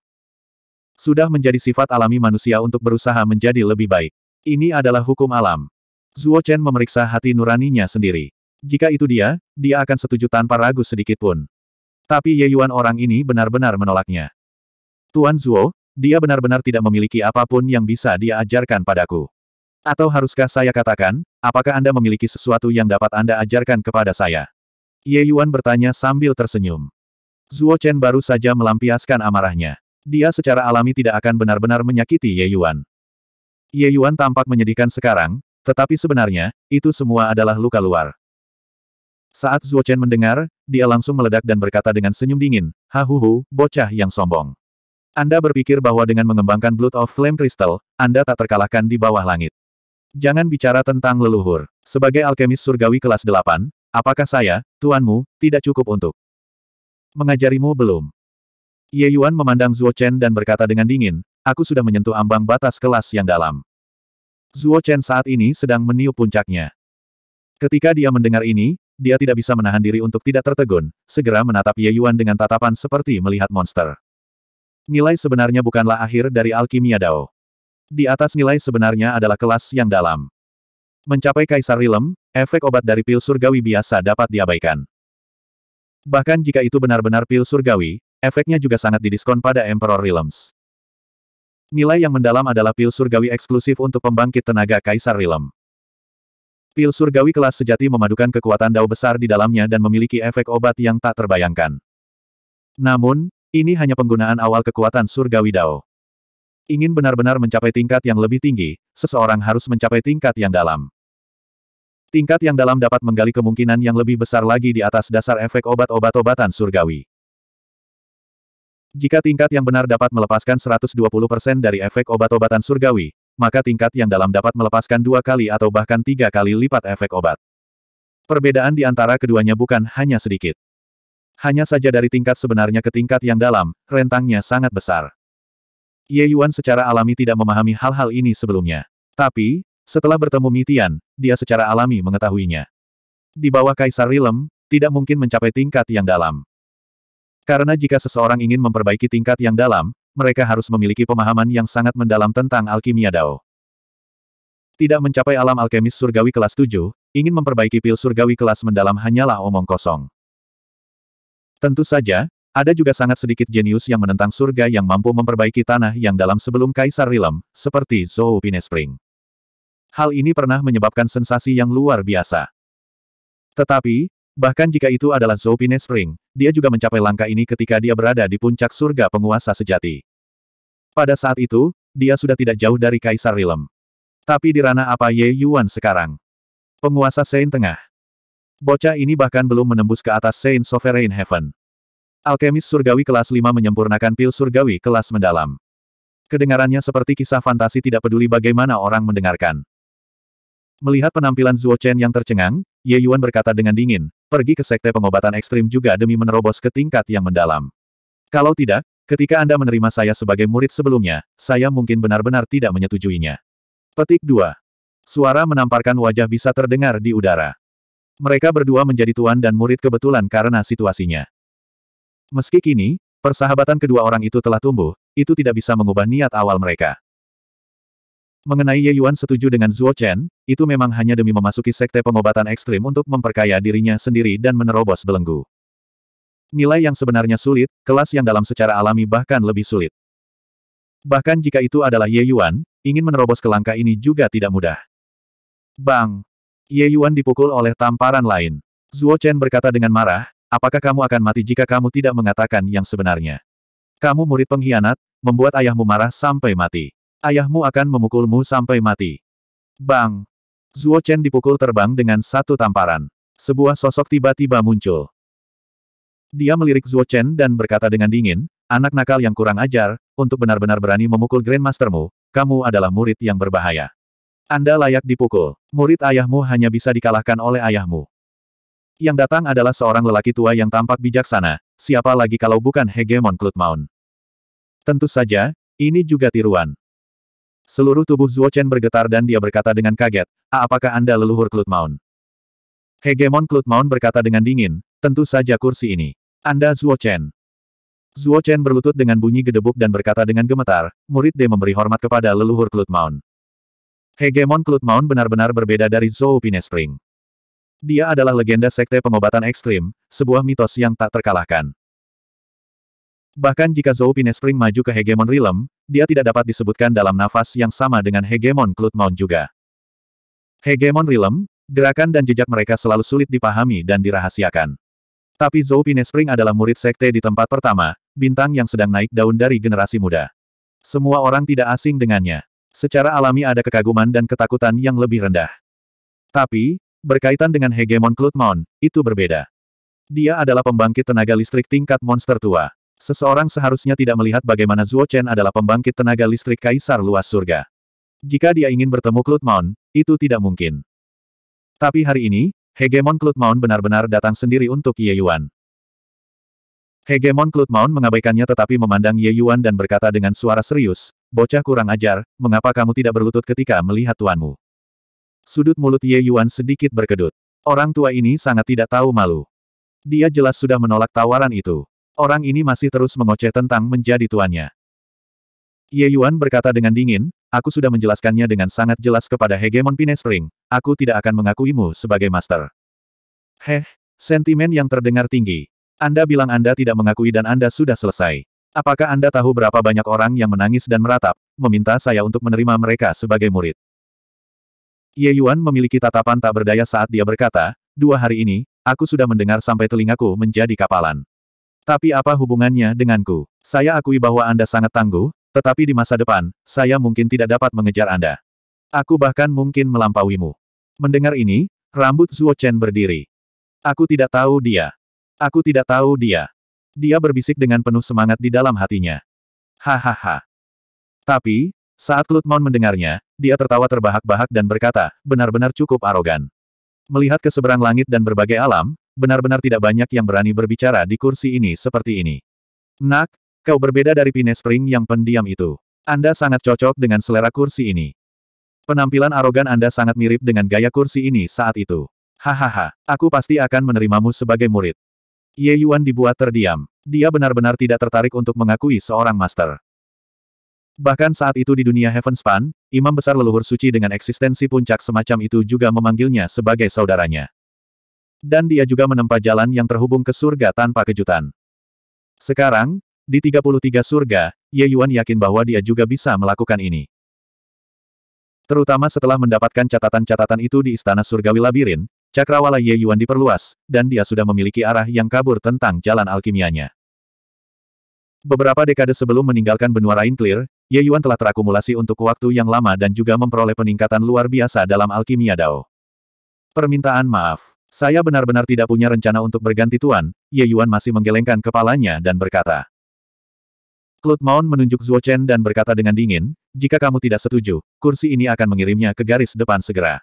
Sudah menjadi sifat alami manusia untuk berusaha menjadi lebih baik. Ini adalah hukum alam. Zuo Chen memeriksa hati nuraninya sendiri. Jika itu dia, dia akan setuju tanpa ragu sedikit pun. Tapi Ye Yuan orang ini benar-benar menolaknya. Tuan Zuo, dia benar-benar tidak memiliki apapun yang bisa dia ajarkan padaku. Atau haruskah saya katakan, apakah Anda memiliki sesuatu yang dapat Anda ajarkan kepada saya? Ye Yuan bertanya sambil tersenyum. Zuo Chen baru saja melampiaskan amarahnya. Dia secara alami tidak akan benar-benar menyakiti Ye Yuan. Ye Yuan tampak menyedihkan sekarang, tetapi sebenarnya, itu semua adalah luka luar. Saat Zuo Chen mendengar, dia langsung meledak dan berkata dengan senyum dingin, Hahuhu, bocah yang sombong. Anda berpikir bahwa dengan mengembangkan Blood of Flame Crystal, Anda tak terkalahkan di bawah langit. Jangan bicara tentang leluhur. Sebagai alkemis surgawi kelas 8, apakah saya, tuanmu, tidak cukup untuk mengajarimu belum? Ye Yuan memandang Zuo Chen dan berkata dengan dingin, aku sudah menyentuh ambang batas kelas yang dalam. Zuo Chen saat ini sedang meniup puncaknya. Ketika dia mendengar ini, dia tidak bisa menahan diri untuk tidak tertegun, segera menatap Ye Yuan dengan tatapan seperti melihat monster. Nilai sebenarnya bukanlah akhir dari alkimia Dao. Di atas nilai sebenarnya adalah kelas yang dalam. Mencapai kaisar rilem, efek obat dari pil surgawi biasa dapat diabaikan. Bahkan jika itu benar-benar pil surgawi, efeknya juga sangat didiskon pada Emperor Realms. Nilai yang mendalam adalah pil surgawi eksklusif untuk pembangkit tenaga Kaisar Realm. Pil surgawi kelas sejati memadukan kekuatan dao besar di dalamnya dan memiliki efek obat yang tak terbayangkan. Namun, ini hanya penggunaan awal kekuatan surgawi dao. Ingin benar-benar mencapai tingkat yang lebih tinggi, seseorang harus mencapai tingkat yang dalam. Tingkat yang dalam dapat menggali kemungkinan yang lebih besar lagi di atas dasar efek obat obatan surgawi. Jika tingkat yang benar dapat melepaskan 120% dari efek obat-obatan surgawi, maka tingkat yang dalam dapat melepaskan dua kali atau bahkan tiga kali lipat efek obat. Perbedaan di antara keduanya bukan hanya sedikit. Hanya saja dari tingkat sebenarnya ke tingkat yang dalam, rentangnya sangat besar. Ye Yuan secara alami tidak memahami hal-hal ini sebelumnya. Tapi, setelah bertemu Mitian, dia secara alami mengetahuinya. Di bawah Kaisar Rilem, tidak mungkin mencapai tingkat yang dalam. Karena jika seseorang ingin memperbaiki tingkat yang dalam, mereka harus memiliki pemahaman yang sangat mendalam tentang alkimia Dao. Tidak mencapai alam alkemis surgawi kelas 7, ingin memperbaiki pil surgawi kelas mendalam hanyalah omong kosong. Tentu saja, ada juga sangat sedikit jenius yang menentang surga yang mampu memperbaiki tanah yang dalam sebelum Kaisar Rilem, seperti Zhou Pinespring hal ini pernah menyebabkan sensasi yang luar biasa. Tetapi, bahkan jika itu adalah Zoupine Spring, dia juga mencapai langkah ini ketika dia berada di puncak surga penguasa sejati. Pada saat itu, dia sudah tidak jauh dari Kaisar Rilem. Tapi di ranah apa Ye Yuan sekarang? Penguasa Sein Tengah. Bocah ini bahkan belum menembus ke atas Saint Sovereign Heaven. Alkemis surgawi kelas 5 menyempurnakan pil surgawi kelas mendalam. Kedengarannya seperti kisah fantasi tidak peduli bagaimana orang mendengarkan. Melihat penampilan Zuo Chen yang tercengang, Ye Yuan berkata dengan dingin, pergi ke sekte pengobatan ekstrim juga demi menerobos ke tingkat yang mendalam. Kalau tidak, ketika Anda menerima saya sebagai murid sebelumnya, saya mungkin benar-benar tidak menyetujuinya. Petik 2. Suara menamparkan wajah bisa terdengar di udara. Mereka berdua menjadi tuan dan murid kebetulan karena situasinya. Meski kini, persahabatan kedua orang itu telah tumbuh, itu tidak bisa mengubah niat awal mereka. Mengenai Ye Yuan setuju dengan Zuo Chen, itu memang hanya demi memasuki sekte pengobatan ekstrim untuk memperkaya dirinya sendiri dan menerobos belenggu. Nilai yang sebenarnya sulit, kelas yang dalam secara alami bahkan lebih sulit. Bahkan jika itu adalah Ye Yuan, ingin menerobos ke langkah ini juga tidak mudah. Bang! Ye Yuan dipukul oleh tamparan lain. Zuo Chen berkata dengan marah, apakah kamu akan mati jika kamu tidak mengatakan yang sebenarnya? Kamu murid pengkhianat, membuat ayahmu marah sampai mati. Ayahmu akan memukulmu sampai mati. Bang! Zuo Chen dipukul terbang dengan satu tamparan. Sebuah sosok tiba-tiba muncul. Dia melirik Zuo Chen dan berkata dengan dingin, anak nakal yang kurang ajar, untuk benar-benar berani memukul Grandmastermu, kamu adalah murid yang berbahaya. Anda layak dipukul. Murid ayahmu hanya bisa dikalahkan oleh ayahmu. Yang datang adalah seorang lelaki tua yang tampak bijaksana, siapa lagi kalau bukan Hegemon Klutmaun. Tentu saja, ini juga tiruan. Seluruh tubuh Zuo Chen bergetar dan dia berkata dengan kaget, A ah, apakah Anda leluhur Klut Maun? Hegemon Klut Maun berkata dengan dingin, tentu saja kursi ini. Anda Zuo Chen. Zuo Chen berlutut dengan bunyi gedebuk dan berkata dengan gemetar, murid D memberi hormat kepada leluhur Klut Maun. Hegemon Klut Maun benar-benar berbeda dari Zhou Pinespring. Dia adalah legenda sekte pengobatan ekstrim, sebuah mitos yang tak terkalahkan. Bahkan jika Zhou Pinespring maju ke hegemon realm, dia tidak dapat disebutkan dalam nafas yang sama dengan hegemon Cloud Mount juga. Hegemon realm, gerakan dan jejak mereka selalu sulit dipahami dan dirahasiakan. Tapi Zhou Pinespring adalah murid sekte di tempat pertama, bintang yang sedang naik daun dari generasi muda. Semua orang tidak asing dengannya. Secara alami ada kekaguman dan ketakutan yang lebih rendah. Tapi, berkaitan dengan hegemon Cloud Mount, itu berbeda. Dia adalah pembangkit tenaga listrik tingkat monster tua. Seseorang seharusnya tidak melihat bagaimana Zuo Chen adalah pembangkit tenaga listrik kaisar luas surga. Jika dia ingin bertemu Cloud itu tidak mungkin. Tapi hari ini, Hegemon Cloud benar-benar datang sendiri untuk Ye Yuan. Hegemon Cloud mengabaikannya tetapi memandang Ye Yuan dan berkata dengan suara serius, Bocah kurang ajar, mengapa kamu tidak berlutut ketika melihat tuanmu? Sudut mulut Ye Yuan sedikit berkedut. Orang tua ini sangat tidak tahu malu. Dia jelas sudah menolak tawaran itu. Orang ini masih terus mengoceh tentang menjadi tuannya. Ye Yuan berkata dengan dingin, aku sudah menjelaskannya dengan sangat jelas kepada hegemon Pine Spring. aku tidak akan mengakuimu sebagai master. Heh, sentimen yang terdengar tinggi. Anda bilang Anda tidak mengakui dan Anda sudah selesai. Apakah Anda tahu berapa banyak orang yang menangis dan meratap, meminta saya untuk menerima mereka sebagai murid? Ye Yuan memiliki tatapan tak berdaya saat dia berkata, dua hari ini, aku sudah mendengar sampai telingaku menjadi kapalan. Tapi apa hubungannya denganku? Saya akui bahwa Anda sangat tangguh, tetapi di masa depan, saya mungkin tidak dapat mengejar Anda. Aku bahkan mungkin melampauimu. Mendengar ini, rambut Zuo Chen berdiri. Aku tidak tahu dia. Aku tidak tahu dia. Dia berbisik dengan penuh semangat di dalam hatinya. Hahaha. Tapi, saat Cloudmon mendengarnya, dia tertawa terbahak-bahak dan berkata, benar-benar cukup arogan. Melihat ke seberang langit dan berbagai alam, benar-benar tidak banyak yang berani berbicara di kursi ini seperti ini. Nak, kau berbeda dari Pine Spring yang pendiam itu. Anda sangat cocok dengan selera kursi ini. Penampilan arogan Anda sangat mirip dengan gaya kursi ini saat itu. Hahaha, aku pasti akan menerimamu sebagai murid. Ye Yuan dibuat terdiam. Dia benar-benar tidak tertarik untuk mengakui seorang master. Bahkan saat itu di dunia Heaven Span, imam besar leluhur suci dengan eksistensi puncak semacam itu juga memanggilnya sebagai saudaranya dan dia juga menempa jalan yang terhubung ke surga tanpa kejutan. Sekarang, di 33 surga, Ye Yuan yakin bahwa dia juga bisa melakukan ini. Terutama setelah mendapatkan catatan-catatan itu di Istana Surgawi Labirin, cakrawala Ye Yuan diperluas, dan dia sudah memiliki arah yang kabur tentang jalan alkimianya. Beberapa dekade sebelum meninggalkan benua Rain Clear, Ye Yuan telah terakumulasi untuk waktu yang lama dan juga memperoleh peningkatan luar biasa dalam alkimia Dao. Permintaan maaf. Saya benar-benar tidak punya rencana untuk berganti tuan, Ye Yuan masih menggelengkan kepalanya dan berkata. Claude Maun menunjuk Zuo Chen dan berkata dengan dingin, jika kamu tidak setuju, kursi ini akan mengirimnya ke garis depan segera.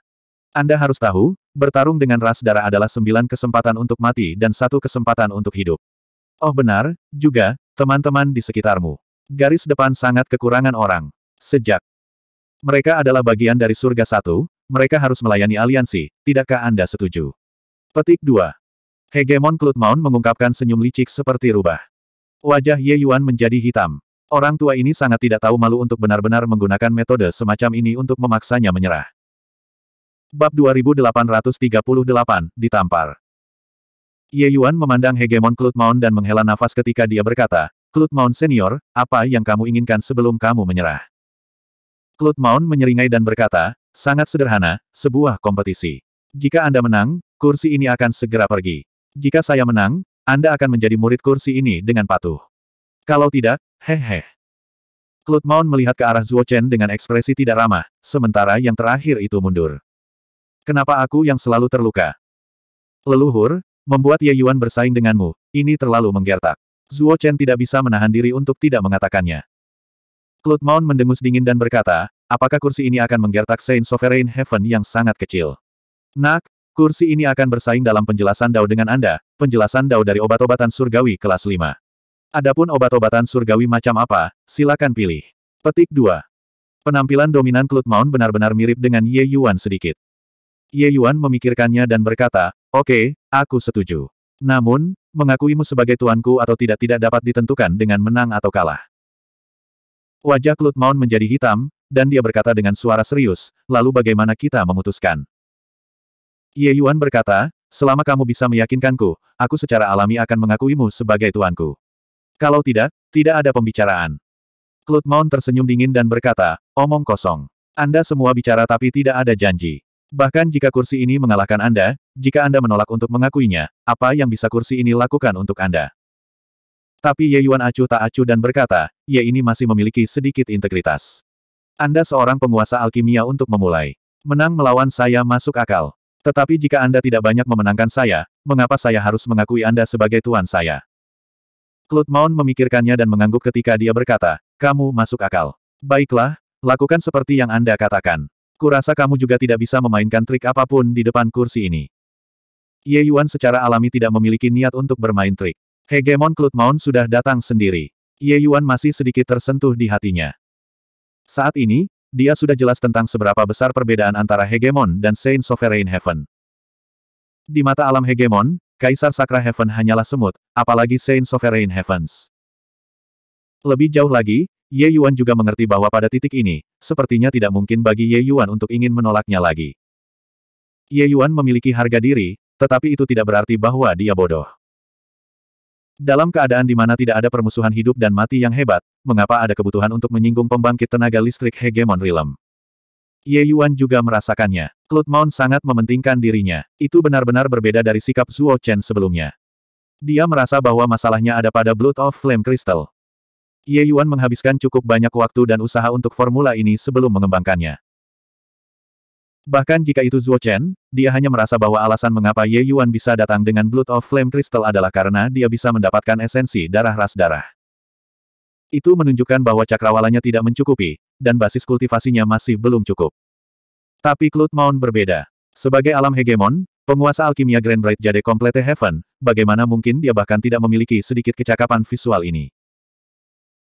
Anda harus tahu, bertarung dengan ras darah adalah sembilan kesempatan untuk mati dan satu kesempatan untuk hidup. Oh benar, juga, teman-teman di sekitarmu. Garis depan sangat kekurangan orang. Sejak mereka adalah bagian dari surga satu, mereka harus melayani aliansi, tidakkah Anda setuju? Petik 2. Hegemon Clut mengungkapkan senyum licik seperti rubah. Wajah Ye Yuan menjadi hitam. Orang tua ini sangat tidak tahu malu untuk benar-benar menggunakan metode semacam ini untuk memaksanya menyerah. Bab 2838, Ditampar. Ye Yuan memandang hegemon Clut Maun dan menghela nafas ketika dia berkata, Clut Maun Senior, apa yang kamu inginkan sebelum kamu menyerah? Clut Maun menyeringai dan berkata, sangat sederhana, sebuah kompetisi. Jika Anda menang, kursi ini akan segera pergi. Jika saya menang, Anda akan menjadi murid kursi ini dengan patuh. Kalau tidak, hehe. Claude Mount melihat ke arah Zuo Chen dengan ekspresi tidak ramah, sementara yang terakhir itu mundur. Kenapa aku yang selalu terluka? Leluhur, membuat Ye Yuan bersaing denganmu, ini terlalu menggertak. Zuo Chen tidak bisa menahan diri untuk tidak mengatakannya. Claude Mount mendengus dingin dan berkata, apakah kursi ini akan menggertak Saint Sovereign Heaven yang sangat kecil? Nak, Kursi ini akan bersaing dalam penjelasan Dao dengan Anda, penjelasan Dao dari obat-obatan surgawi kelas 5. Adapun obat-obatan surgawi macam apa, silakan pilih. Petik 2. Penampilan dominan Cloud Mount benar-benar mirip dengan Ye Yuan sedikit. Ye Yuan memikirkannya dan berkata, Oke, okay, aku setuju. Namun, mengakuimu sebagai tuanku atau tidak tidak dapat ditentukan dengan menang atau kalah. Wajah Cloud Mount menjadi hitam, dan dia berkata dengan suara serius, lalu bagaimana kita memutuskan? Ye Yuan berkata, selama kamu bisa meyakinkanku, aku secara alami akan mengakuimu sebagai tuanku. Kalau tidak, tidak ada pembicaraan. Cloud Mount tersenyum dingin dan berkata, omong kosong. Anda semua bicara tapi tidak ada janji. Bahkan jika kursi ini mengalahkan Anda, jika Anda menolak untuk mengakuinya, apa yang bisa kursi ini lakukan untuk Anda? Tapi Ye Yuan acuh tak acuh dan berkata, Ye ini masih memiliki sedikit integritas. Anda seorang penguasa alkimia untuk memulai. Menang melawan saya masuk akal. Tetapi jika Anda tidak banyak memenangkan saya, mengapa saya harus mengakui Anda sebagai tuan saya? Claude Maun memikirkannya dan mengangguk ketika dia berkata, kamu masuk akal. Baiklah, lakukan seperti yang Anda katakan. Kurasa kamu juga tidak bisa memainkan trik apapun di depan kursi ini. Ye Yuan secara alami tidak memiliki niat untuk bermain trik. Hegemon Claude Maun sudah datang sendiri. Ye Yuan masih sedikit tersentuh di hatinya. Saat ini, dia sudah jelas tentang seberapa besar perbedaan antara hegemon dan Saint Sovereign Heaven. Di mata alam hegemon, Kaisar Sakra Heaven hanyalah semut, apalagi Saint Sovereign Heavens. Lebih jauh lagi, Ye Yuan juga mengerti bahwa pada titik ini, sepertinya tidak mungkin bagi Ye Yuan untuk ingin menolaknya lagi. Ye Yuan memiliki harga diri, tetapi itu tidak berarti bahwa dia bodoh. Dalam keadaan di mana tidak ada permusuhan hidup dan mati yang hebat, mengapa ada kebutuhan untuk menyinggung pembangkit tenaga listrik hegemon realm? Ye Yuan juga merasakannya. Cloud Mount sangat mementingkan dirinya. Itu benar-benar berbeda dari sikap Zuo Chen sebelumnya. Dia merasa bahwa masalahnya ada pada Blood of Flame Crystal. Ye Yuan menghabiskan cukup banyak waktu dan usaha untuk formula ini sebelum mengembangkannya. Bahkan jika itu Zuo Chen, dia hanya merasa bahwa alasan mengapa Ye Yuan bisa datang dengan Blood of Flame Crystal adalah karena dia bisa mendapatkan esensi darah ras darah. Itu menunjukkan bahwa cakrawalanya tidak mencukupi, dan basis kultivasinya masih belum cukup. Tapi Cloud Mount berbeda. Sebagai alam hegemon, penguasa alkimia Grand Bright Jade Complete Heaven, bagaimana mungkin dia bahkan tidak memiliki sedikit kecakapan visual ini.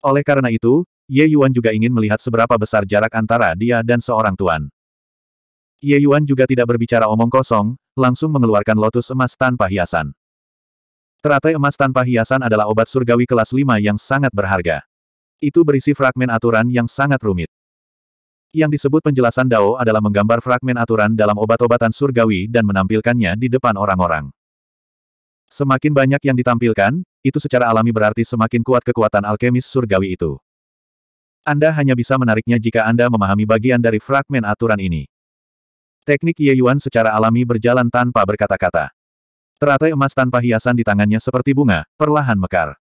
Oleh karena itu, Ye Yuan juga ingin melihat seberapa besar jarak antara dia dan seorang tuan. Ye Yuan juga tidak berbicara omong kosong, langsung mengeluarkan lotus emas tanpa hiasan. Teratai emas tanpa hiasan adalah obat surgawi kelas 5 yang sangat berharga. Itu berisi fragmen aturan yang sangat rumit. Yang disebut penjelasan Dao adalah menggambar fragmen aturan dalam obat-obatan surgawi dan menampilkannya di depan orang-orang. Semakin banyak yang ditampilkan, itu secara alami berarti semakin kuat kekuatan alkemis surgawi itu. Anda hanya bisa menariknya jika Anda memahami bagian dari fragmen aturan ini. Teknik Ye Yuan secara alami berjalan tanpa berkata-kata. Teratai emas tanpa hiasan di tangannya seperti bunga, perlahan mekar.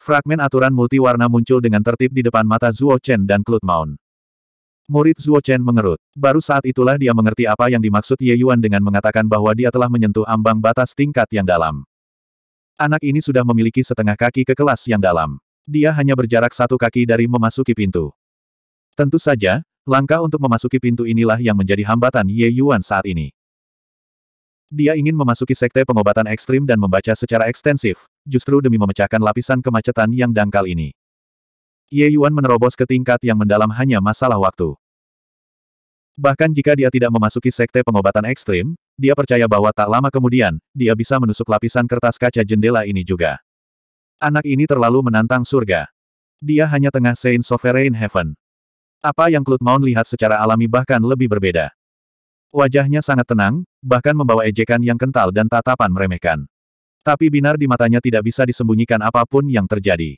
Fragmen aturan multiwarna muncul dengan tertib di depan mata Zuo Chen dan Klut Maun. Murid Zuo Chen mengerut. Baru saat itulah dia mengerti apa yang dimaksud Ye Yuan dengan mengatakan bahwa dia telah menyentuh ambang batas tingkat yang dalam. Anak ini sudah memiliki setengah kaki ke kelas yang dalam. Dia hanya berjarak satu kaki dari memasuki pintu. Tentu saja, Langkah untuk memasuki pintu inilah yang menjadi hambatan Ye Yuan saat ini. Dia ingin memasuki sekte pengobatan ekstrim dan membaca secara ekstensif, justru demi memecahkan lapisan kemacetan yang dangkal ini. Ye Yuan menerobos ke tingkat yang mendalam hanya masalah waktu. Bahkan jika dia tidak memasuki sekte pengobatan ekstrim, dia percaya bahwa tak lama kemudian, dia bisa menusuk lapisan kertas kaca jendela ini juga. Anak ini terlalu menantang surga. Dia hanya tengah Saint Sovereign Heaven. Apa yang Cloud Mount lihat secara alami bahkan lebih berbeda. Wajahnya sangat tenang, bahkan membawa ejekan yang kental dan tatapan meremehkan. Tapi binar di matanya tidak bisa disembunyikan apapun yang terjadi.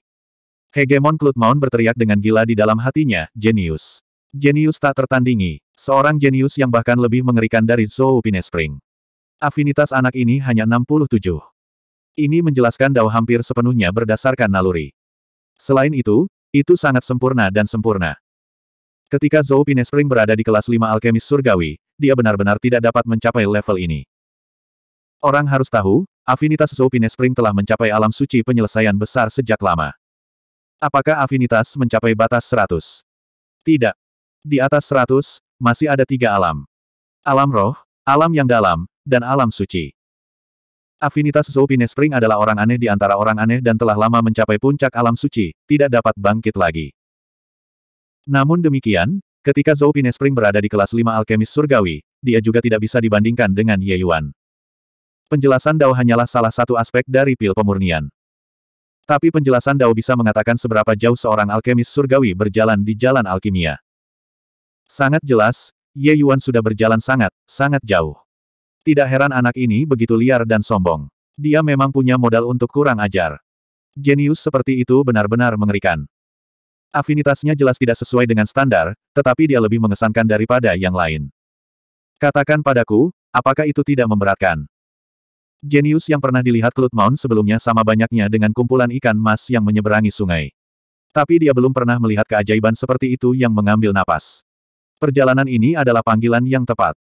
Hegemon Cloud Mount berteriak dengan gila di dalam hatinya, jenius. Jenius tak tertandingi, seorang jenius yang bahkan lebih mengerikan dari Zhou Pinespring. Afinitas anak ini hanya 67. Ini menjelaskan Dao hampir sepenuhnya berdasarkan naluri. Selain itu, itu sangat sempurna dan sempurna. Ketika Zhou Pinespring berada di kelas 5 alkemis surgawi, dia benar-benar tidak dapat mencapai level ini. Orang harus tahu, afinitas Zhou Pinespring telah mencapai alam suci penyelesaian besar sejak lama. Apakah afinitas mencapai batas 100? Tidak. Di atas 100, masih ada tiga alam. Alam roh, alam yang dalam, dan alam suci. Afinitas Zhou Pinespring adalah orang aneh di antara orang aneh dan telah lama mencapai puncak alam suci, tidak dapat bangkit lagi. Namun demikian, ketika Zhou Pinespring berada di kelas 5 alkemis surgawi, dia juga tidak bisa dibandingkan dengan Ye Yuan. Penjelasan Dao hanyalah salah satu aspek dari pil pemurnian. Tapi penjelasan Dao bisa mengatakan seberapa jauh seorang alkemis surgawi berjalan di jalan alkimia. Sangat jelas, Ye Yuan sudah berjalan sangat, sangat jauh. Tidak heran anak ini begitu liar dan sombong. Dia memang punya modal untuk kurang ajar. Jenius seperti itu benar-benar mengerikan. Afinitasnya jelas tidak sesuai dengan standar, tetapi dia lebih mengesankan daripada yang lain. Katakan padaku, apakah itu tidak memberatkan? Genius yang pernah dilihat Cloud Mount sebelumnya sama banyaknya dengan kumpulan ikan emas yang menyeberangi sungai. Tapi dia belum pernah melihat keajaiban seperti itu yang mengambil napas. Perjalanan ini adalah panggilan yang tepat.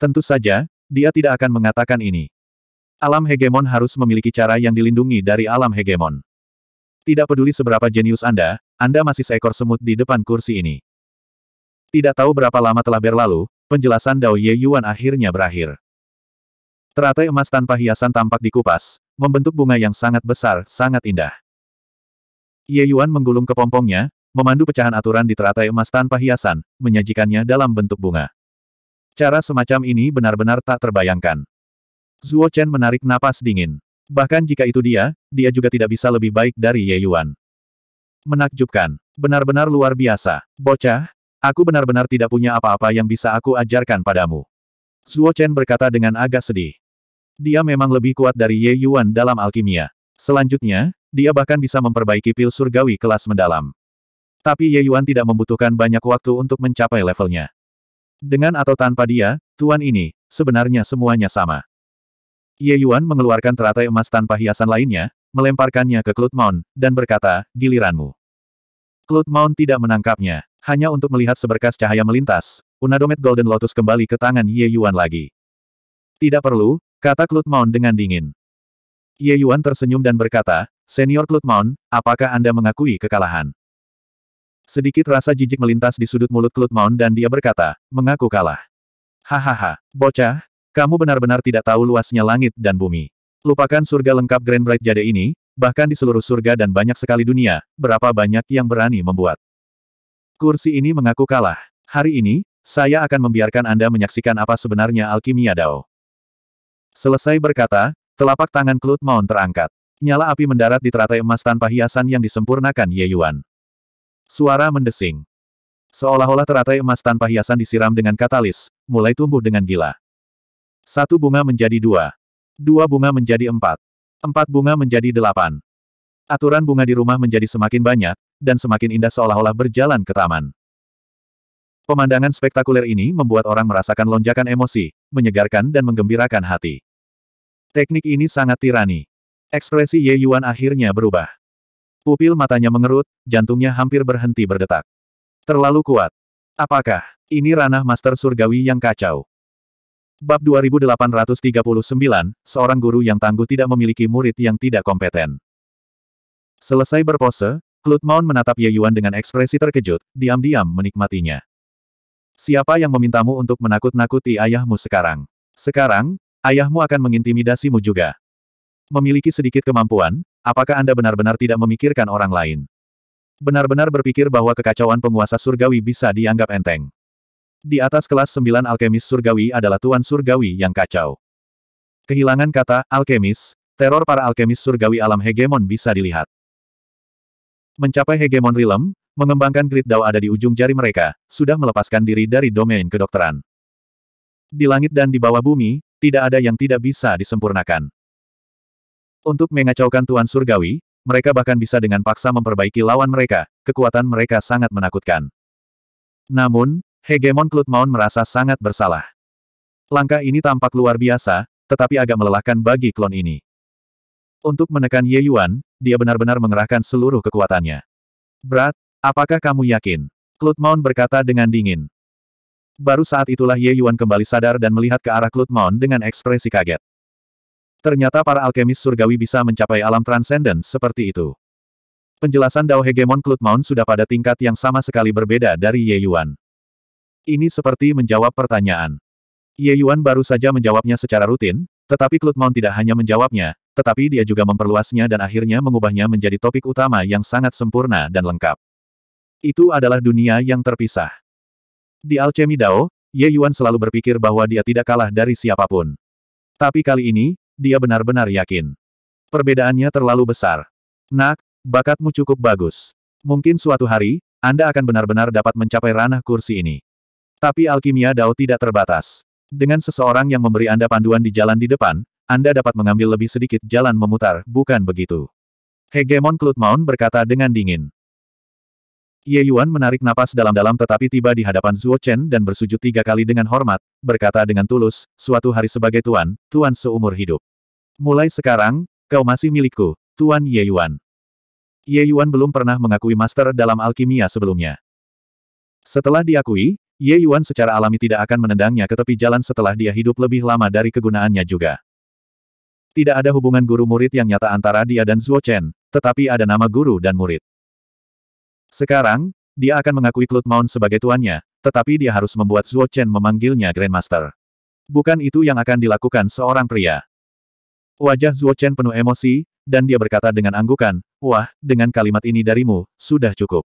Tentu saja, dia tidak akan mengatakan ini. Alam hegemon harus memiliki cara yang dilindungi dari alam hegemon. Tidak peduli seberapa jenius Anda, Anda masih seekor semut di depan kursi ini. Tidak tahu berapa lama telah berlalu, penjelasan Dao Ye Yuan akhirnya berakhir. Teratai emas tanpa hiasan tampak dikupas, membentuk bunga yang sangat besar, sangat indah. Ye Yuan menggulung kepompongnya, memandu pecahan aturan di teratai emas tanpa hiasan, menyajikannya dalam bentuk bunga. Cara semacam ini benar-benar tak terbayangkan. Zuo Chen menarik napas dingin. Bahkan jika itu dia, dia juga tidak bisa lebih baik dari Ye Yuan. Menakjubkan. Benar-benar luar biasa. Bocah, aku benar-benar tidak punya apa-apa yang bisa aku ajarkan padamu. Zuo Chen berkata dengan agak sedih. Dia memang lebih kuat dari Ye Yuan dalam alkimia. Selanjutnya, dia bahkan bisa memperbaiki pil surgawi kelas mendalam. Tapi Ye Yuan tidak membutuhkan banyak waktu untuk mencapai levelnya. Dengan atau tanpa dia, tuan ini, sebenarnya semuanya sama. Ye Yuan mengeluarkan teratai emas tanpa hiasan lainnya, melemparkannya ke Cloud Mount, dan berkata, giliranmu. Cloud Mount tidak menangkapnya, hanya untuk melihat seberkas cahaya melintas, Unadomet Golden Lotus kembali ke tangan Ye Yuan lagi. Tidak perlu, kata Cloud Mount dengan dingin. Ye Yuan tersenyum dan berkata, Senior Cloud Mount, apakah Anda mengakui kekalahan? Sedikit rasa jijik melintas di sudut mulut Cloud Mount dan dia berkata, mengaku kalah. Hahaha, bocah, kamu benar-benar tidak tahu luasnya langit dan bumi. Lupakan surga lengkap Grand Bright Jade ini, bahkan di seluruh surga dan banyak sekali dunia, berapa banyak yang berani membuat. Kursi ini mengaku kalah. Hari ini, saya akan membiarkan Anda menyaksikan apa sebenarnya alkimia Dao. Selesai berkata, telapak tangan Cloud Mount terangkat. Nyala api mendarat di teratai emas tanpa hiasan yang disempurnakan Ye Yuan. Suara mendesing. Seolah-olah teratai emas tanpa hiasan disiram dengan katalis, mulai tumbuh dengan gila. Satu bunga menjadi dua. Dua bunga menjadi empat. Empat bunga menjadi delapan. Aturan bunga di rumah menjadi semakin banyak, dan semakin indah seolah-olah berjalan ke taman. Pemandangan spektakuler ini membuat orang merasakan lonjakan emosi, menyegarkan dan menggembirakan hati. Teknik ini sangat tirani. Ekspresi Ye Yuan akhirnya berubah. Pupil matanya mengerut, jantungnya hampir berhenti berdetak. Terlalu kuat. Apakah ini ranah master surgawi yang kacau? Bab 2839, seorang guru yang tangguh tidak memiliki murid yang tidak kompeten. Selesai berpose, Klut Maun menatap Ye Yuan dengan ekspresi terkejut, diam-diam menikmatinya. Siapa yang memintamu untuk menakut-nakuti ayahmu sekarang? Sekarang, ayahmu akan mengintimidasimu juga. Memiliki sedikit kemampuan, apakah Anda benar-benar tidak memikirkan orang lain? Benar-benar berpikir bahwa kekacauan penguasa surgawi bisa dianggap enteng. Di atas kelas sembilan alkemis surgawi adalah tuan surgawi yang kacau. Kehilangan kata alkemis, teror para alkemis surgawi alam hegemon bisa dilihat. Mencapai hegemon realm, mengembangkan grid Dao ada di ujung jari mereka, sudah melepaskan diri dari domain kedokteran. Di langit dan di bawah bumi, tidak ada yang tidak bisa disempurnakan. Untuk mengacaukan Tuan Surgawi, mereka bahkan bisa dengan paksa memperbaiki lawan mereka, kekuatan mereka sangat menakutkan. Namun, Hegemon Klutmaun merasa sangat bersalah. Langkah ini tampak luar biasa, tetapi agak melelahkan bagi klon ini. Untuk menekan Ye Yuan, dia benar-benar mengerahkan seluruh kekuatannya. Berat, apakah kamu yakin? Klutmaun berkata dengan dingin. Baru saat itulah Ye Yuan kembali sadar dan melihat ke arah Klutmaun dengan ekspresi kaget. Ternyata para alkemis surgawi bisa mencapai alam transenden seperti itu. Penjelasan Dao Hegemon Klutmaun sudah pada tingkat yang sama sekali berbeda dari Ye Yuan. Ini seperti menjawab pertanyaan. Ye Yuan baru saja menjawabnya secara rutin, tetapi Cloud Mount tidak hanya menjawabnya, tetapi dia juga memperluasnya dan akhirnya mengubahnya menjadi topik utama yang sangat sempurna dan lengkap. Itu adalah dunia yang terpisah. Di Alchemy Dao, Ye Yuan selalu berpikir bahwa dia tidak kalah dari siapapun. Tapi kali ini, dia benar-benar yakin. Perbedaannya terlalu besar. Nak, bakatmu cukup bagus. Mungkin suatu hari, Anda akan benar-benar dapat mencapai ranah kursi ini. Tapi alkimia Dao tidak terbatas. Dengan seseorang yang memberi Anda panduan di jalan di depan, Anda dapat mengambil lebih sedikit jalan memutar, bukan begitu? Hegemon Klutmaun berkata dengan dingin. Ye Yuan menarik napas dalam-dalam tetapi tiba di hadapan Zuo Chen dan bersujud tiga kali dengan hormat, berkata dengan tulus, suatu hari sebagai tuan, tuan seumur hidup. Mulai sekarang, kau masih milikku, Tuan Ye Yuan. Ye Yuan belum pernah mengakui master dalam alkimia sebelumnya. Setelah diakui, Ye Yuan secara alami tidak akan menendangnya ke tepi jalan setelah dia hidup lebih lama dari kegunaannya juga. Tidak ada hubungan guru murid yang nyata antara dia dan Zuo Chen, tetapi ada nama guru dan murid. Sekarang, dia akan mengakui Cloud Mount sebagai tuannya, tetapi dia harus membuat Zuo Chen memanggilnya Grandmaster. Bukan itu yang akan dilakukan seorang pria. Wajah Zuo Chen penuh emosi, dan dia berkata dengan anggukan, Wah, dengan kalimat ini darimu, sudah cukup.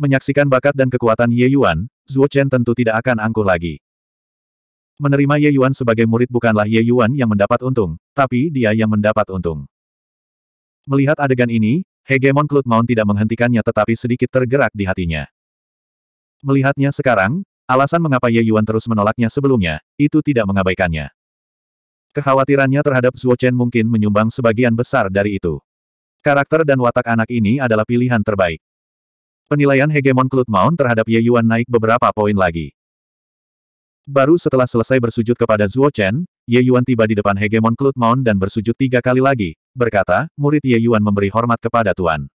Menyaksikan bakat dan kekuatan Ye Yuan, Zhuo Chen tentu tidak akan angkuh lagi. Menerima Ye Yuan sebagai murid bukanlah Ye Yuan yang mendapat untung, tapi dia yang mendapat untung. Melihat adegan ini, Hegemon Cloud Mount tidak menghentikannya tetapi sedikit tergerak di hatinya. Melihatnya sekarang, alasan mengapa Ye Yuan terus menolaknya sebelumnya, itu tidak mengabaikannya. Kekhawatirannya terhadap Zhuo Chen mungkin menyumbang sebagian besar dari itu. Karakter dan watak anak ini adalah pilihan terbaik. Penilaian hegemon Cloud Mount terhadap Ye Yuan naik beberapa poin lagi. Baru setelah selesai bersujud kepada Zhuo Chen, Ye Yuan tiba di depan hegemon Cloud Mount dan bersujud tiga kali lagi, berkata, murid Ye Yuan memberi hormat kepada Tuan.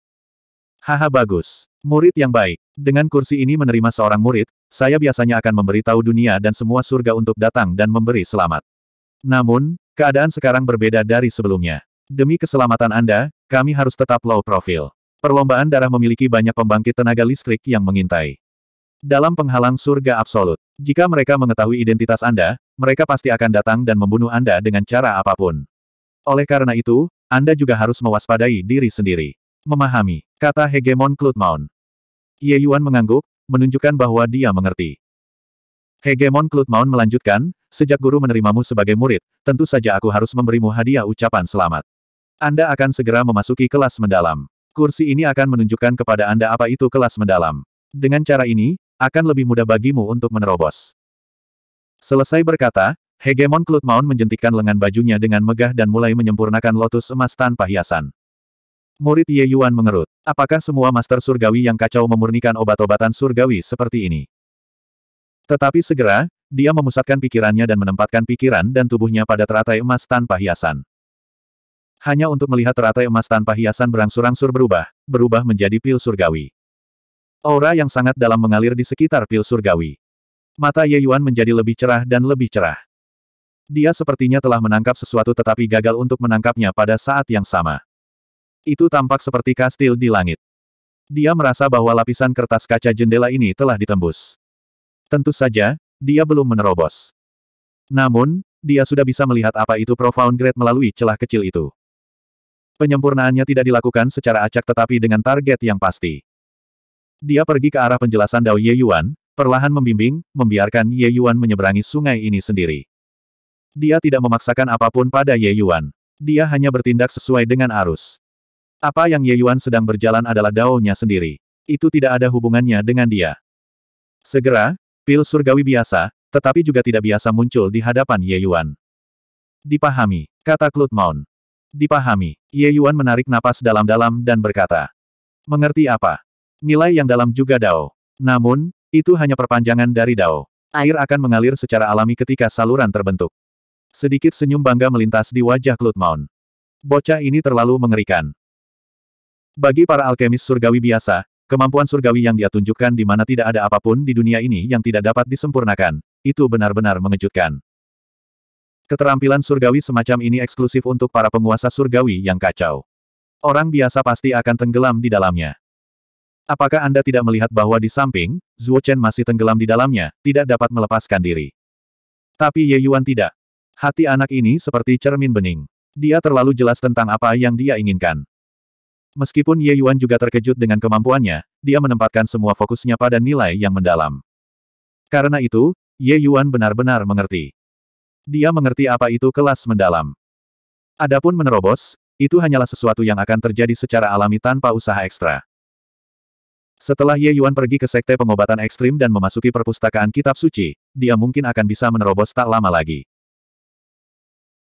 Haha bagus. Murid yang baik. Dengan kursi ini menerima seorang murid, saya biasanya akan memberi tahu dunia dan semua surga untuk datang dan memberi selamat. Namun, keadaan sekarang berbeda dari sebelumnya. Demi keselamatan Anda, kami harus tetap low profile perlombaan darah memiliki banyak pembangkit tenaga listrik yang mengintai. Dalam penghalang surga absolut, jika mereka mengetahui identitas Anda, mereka pasti akan datang dan membunuh Anda dengan cara apapun. Oleh karena itu, Anda juga harus mewaspadai diri sendiri. Memahami, kata hegemon Klutmaun. Ye Yuan mengangguk, menunjukkan bahwa dia mengerti. Hegemon Klutmaun melanjutkan, sejak guru menerimamu sebagai murid, tentu saja aku harus memberimu hadiah ucapan selamat. Anda akan segera memasuki kelas mendalam. Kursi ini akan menunjukkan kepada Anda apa itu kelas mendalam. Dengan cara ini, akan lebih mudah bagimu untuk menerobos. Selesai berkata, Hegemon Cloudmount menjentikan lengan bajunya dengan megah dan mulai menyempurnakan lotus emas tanpa hiasan. Murid Ye Yuan mengerut. Apakah semua master surgawi yang kacau memurnikan obat-obatan surgawi seperti ini? Tetapi segera, dia memusatkan pikirannya dan menempatkan pikiran dan tubuhnya pada teratai emas tanpa hiasan hanya untuk melihat teratai emas tanpa hiasan berangsur-angsur berubah, berubah menjadi pil surgawi. Aura yang sangat dalam mengalir di sekitar pil surgawi. Mata Ye Yuan menjadi lebih cerah dan lebih cerah. Dia sepertinya telah menangkap sesuatu tetapi gagal untuk menangkapnya pada saat yang sama. Itu tampak seperti kastil di langit. Dia merasa bahwa lapisan kertas kaca jendela ini telah ditembus. Tentu saja, dia belum menerobos. Namun, dia sudah bisa melihat apa itu Profound Grade melalui celah kecil itu. Penyempurnaannya tidak dilakukan secara acak tetapi dengan target yang pasti. Dia pergi ke arah penjelasan Dao Ye Yuan, perlahan membimbing, membiarkan Ye Yuan menyeberangi sungai ini sendiri. Dia tidak memaksakan apapun pada Ye Yuan. Dia hanya bertindak sesuai dengan arus. Apa yang Ye Yuan sedang berjalan adalah dao sendiri. Itu tidak ada hubungannya dengan dia. Segera, pil surgawi biasa, tetapi juga tidak biasa muncul di hadapan Ye Yuan. Dipahami, kata Cloud Mount. Dipahami. Ye Yuan menarik napas dalam-dalam dan berkata. Mengerti apa? Nilai yang dalam juga Dao. Namun, itu hanya perpanjangan dari Dao. Air akan mengalir secara alami ketika saluran terbentuk. Sedikit senyum bangga melintas di wajah Klutmaun. Bocah ini terlalu mengerikan. Bagi para alkemis surgawi biasa, kemampuan surgawi yang dia tunjukkan di mana tidak ada apapun di dunia ini yang tidak dapat disempurnakan, itu benar-benar mengejutkan. Keterampilan surgawi semacam ini eksklusif untuk para penguasa surgawi yang kacau. Orang biasa pasti akan tenggelam di dalamnya. Apakah Anda tidak melihat bahwa di samping, Zuo Chen masih tenggelam di dalamnya, tidak dapat melepaskan diri? Tapi Ye Yuan tidak. Hati anak ini seperti cermin bening. Dia terlalu jelas tentang apa yang dia inginkan. Meskipun Ye Yuan juga terkejut dengan kemampuannya, dia menempatkan semua fokusnya pada nilai yang mendalam. Karena itu, Ye Yuan benar-benar mengerti. Dia mengerti apa itu kelas mendalam. Adapun menerobos, itu hanyalah sesuatu yang akan terjadi secara alami tanpa usaha ekstra. Setelah Ye Yuan pergi ke Sekte Pengobatan Ekstrim dan memasuki perpustakaan Kitab Suci, dia mungkin akan bisa menerobos tak lama lagi.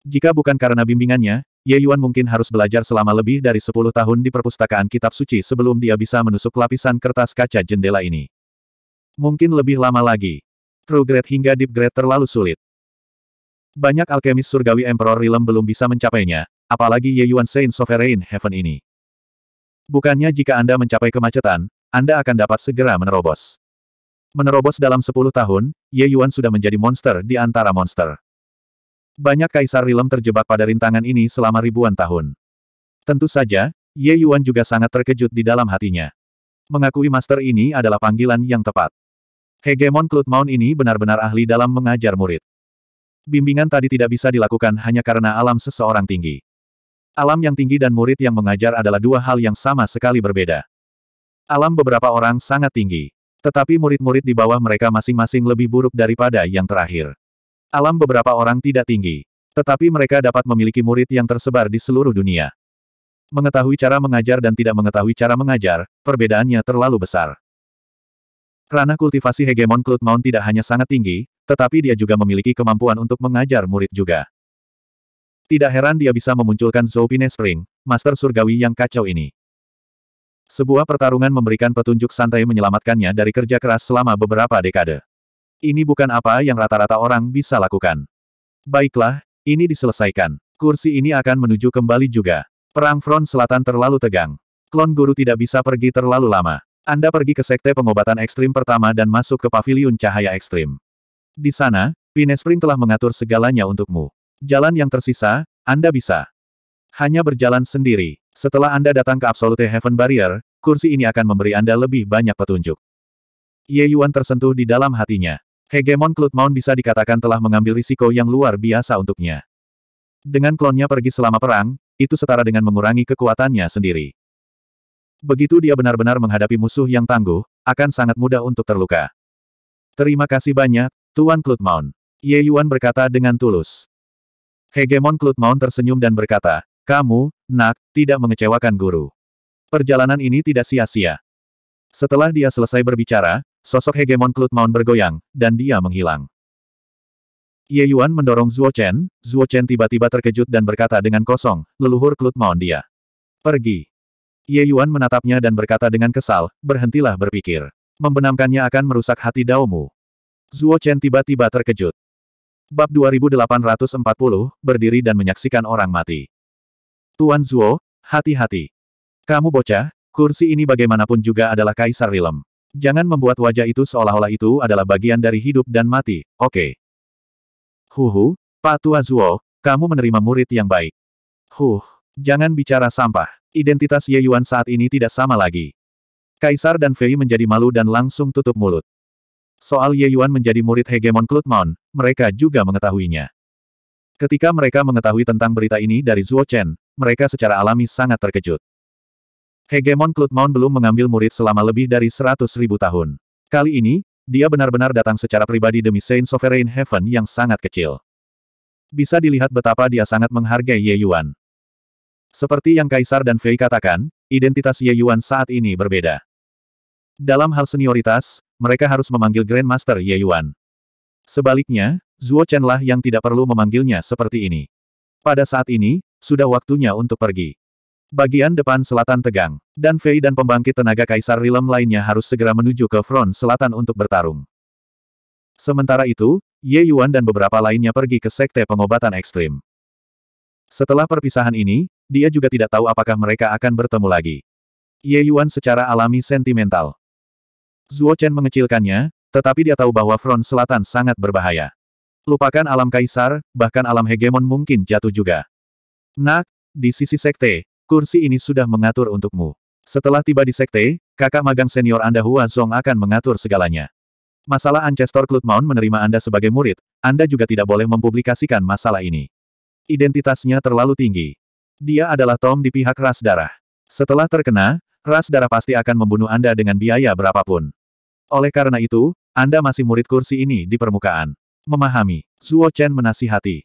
Jika bukan karena bimbingannya, Ye Yuan mungkin harus belajar selama lebih dari 10 tahun di perpustakaan Kitab Suci sebelum dia bisa menusuk lapisan kertas kaca jendela ini. Mungkin lebih lama lagi. True Grade hingga Deep Grade terlalu sulit. Banyak alkemis surgawi Emperor Realm belum bisa mencapainya, apalagi Ye Yuan Saint Sovereign Heaven ini. Bukannya jika Anda mencapai kemacetan, Anda akan dapat segera menerobos. Menerobos dalam 10 tahun, Ye Yuan sudah menjadi monster di antara monster. Banyak kaisar Rilem terjebak pada rintangan ini selama ribuan tahun. Tentu saja, Ye Yuan juga sangat terkejut di dalam hatinya. Mengakui master ini adalah panggilan yang tepat. Hegemon Cloud Mount ini benar-benar ahli dalam mengajar murid. Bimbingan tadi tidak bisa dilakukan hanya karena alam seseorang tinggi. Alam yang tinggi dan murid yang mengajar adalah dua hal yang sama sekali berbeda. Alam beberapa orang sangat tinggi. Tetapi murid-murid di bawah mereka masing-masing lebih buruk daripada yang terakhir. Alam beberapa orang tidak tinggi. Tetapi mereka dapat memiliki murid yang tersebar di seluruh dunia. Mengetahui cara mengajar dan tidak mengetahui cara mengajar, perbedaannya terlalu besar. Ranah kultivasi hegemon Cloud Mount tidak hanya sangat tinggi, tetapi dia juga memiliki kemampuan untuk mengajar murid juga. Tidak heran dia bisa memunculkan Pine Spring, Master Surgawi yang kacau ini. Sebuah pertarungan memberikan petunjuk santai menyelamatkannya dari kerja keras selama beberapa dekade. Ini bukan apa yang rata-rata orang bisa lakukan. Baiklah, ini diselesaikan. Kursi ini akan menuju kembali juga. Perang front selatan terlalu tegang. Klon guru tidak bisa pergi terlalu lama. Anda pergi ke sekte pengobatan ekstrim pertama dan masuk ke paviliun cahaya ekstrim. Di sana, Pinespring telah mengatur segalanya untukmu. Jalan yang tersisa, Anda bisa hanya berjalan sendiri. Setelah Anda datang ke Absolute Heaven Barrier, kursi ini akan memberi Anda lebih banyak petunjuk. Ye Yuan tersentuh di dalam hatinya. Hegemon Cloud Mount bisa dikatakan telah mengambil risiko yang luar biasa untuknya. Dengan klonnya pergi selama perang, itu setara dengan mengurangi kekuatannya sendiri. Begitu dia benar-benar menghadapi musuh yang tangguh, akan sangat mudah untuk terluka. Terima kasih banyak, Tuan Klutmaun. Ye Yuan berkata dengan tulus. Hegemon Klutmaun tersenyum dan berkata, Kamu, nak, tidak mengecewakan guru. Perjalanan ini tidak sia-sia. Setelah dia selesai berbicara, sosok Hegemon Klutmaun bergoyang, dan dia menghilang. Ye Yuan mendorong Zuo Chen, Zuo Chen tiba-tiba terkejut dan berkata dengan kosong, leluhur Klutmaun dia. Pergi. Ye Yuan menatapnya dan berkata dengan kesal, berhentilah berpikir. Membenamkannya akan merusak hati Daomu. Zuo Chen tiba-tiba terkejut. Bab 2840, berdiri dan menyaksikan orang mati. Tuan Zuo, hati-hati. Kamu bocah, kursi ini bagaimanapun juga adalah kaisar Rilem. Jangan membuat wajah itu seolah-olah itu adalah bagian dari hidup dan mati, oke. Okay. Huhu, Pak Tua Zuo, kamu menerima murid yang baik. Huh, jangan bicara sampah. Identitas Ye Yuan saat ini tidak sama lagi. Kaisar dan Fei menjadi malu dan langsung tutup mulut. Soal Ye Yuan menjadi murid hegemon Klutmon, mereka juga mengetahuinya. Ketika mereka mengetahui tentang berita ini dari Zuo Chen, mereka secara alami sangat terkejut. Hegemon Klutmon belum mengambil murid selama lebih dari seratus ribu tahun. Kali ini, dia benar-benar datang secara pribadi demi Saint Sovereign Heaven yang sangat kecil. Bisa dilihat betapa dia sangat menghargai Ye Yuan. Seperti yang Kaisar dan Fei katakan, identitas Ye Yuan saat ini berbeda. Dalam hal senioritas, mereka harus memanggil Grandmaster Ye Yuan. Sebaliknya, Zuo Chen lah yang tidak perlu memanggilnya seperti ini. Pada saat ini, sudah waktunya untuk pergi. Bagian depan selatan tegang, dan Fei dan pembangkit tenaga Kaisar Rilem lainnya harus segera menuju ke front selatan untuk bertarung. Sementara itu, Ye Yuan dan beberapa lainnya pergi ke sekte pengobatan ekstrim. Setelah perpisahan ini, dia juga tidak tahu apakah mereka akan bertemu lagi. Ye Yuan secara alami sentimental. Zuo Chen mengecilkannya, tetapi dia tahu bahwa front selatan sangat berbahaya. Lupakan alam kaisar, bahkan alam hegemon mungkin jatuh juga. Nak, di sisi sekte, kursi ini sudah mengatur untukmu. Setelah tiba di sekte, kakak magang senior Anda Hua Zong akan mengatur segalanya. Masalah Ancestor Cloudmount menerima Anda sebagai murid, Anda juga tidak boleh mempublikasikan masalah ini. Identitasnya terlalu tinggi. Dia adalah Tom di pihak ras darah. Setelah terkena, Ras darah pasti akan membunuh Anda dengan biaya berapapun. Oleh karena itu, Anda masih murid kursi ini di permukaan. Memahami, Zuo Chen menasihati.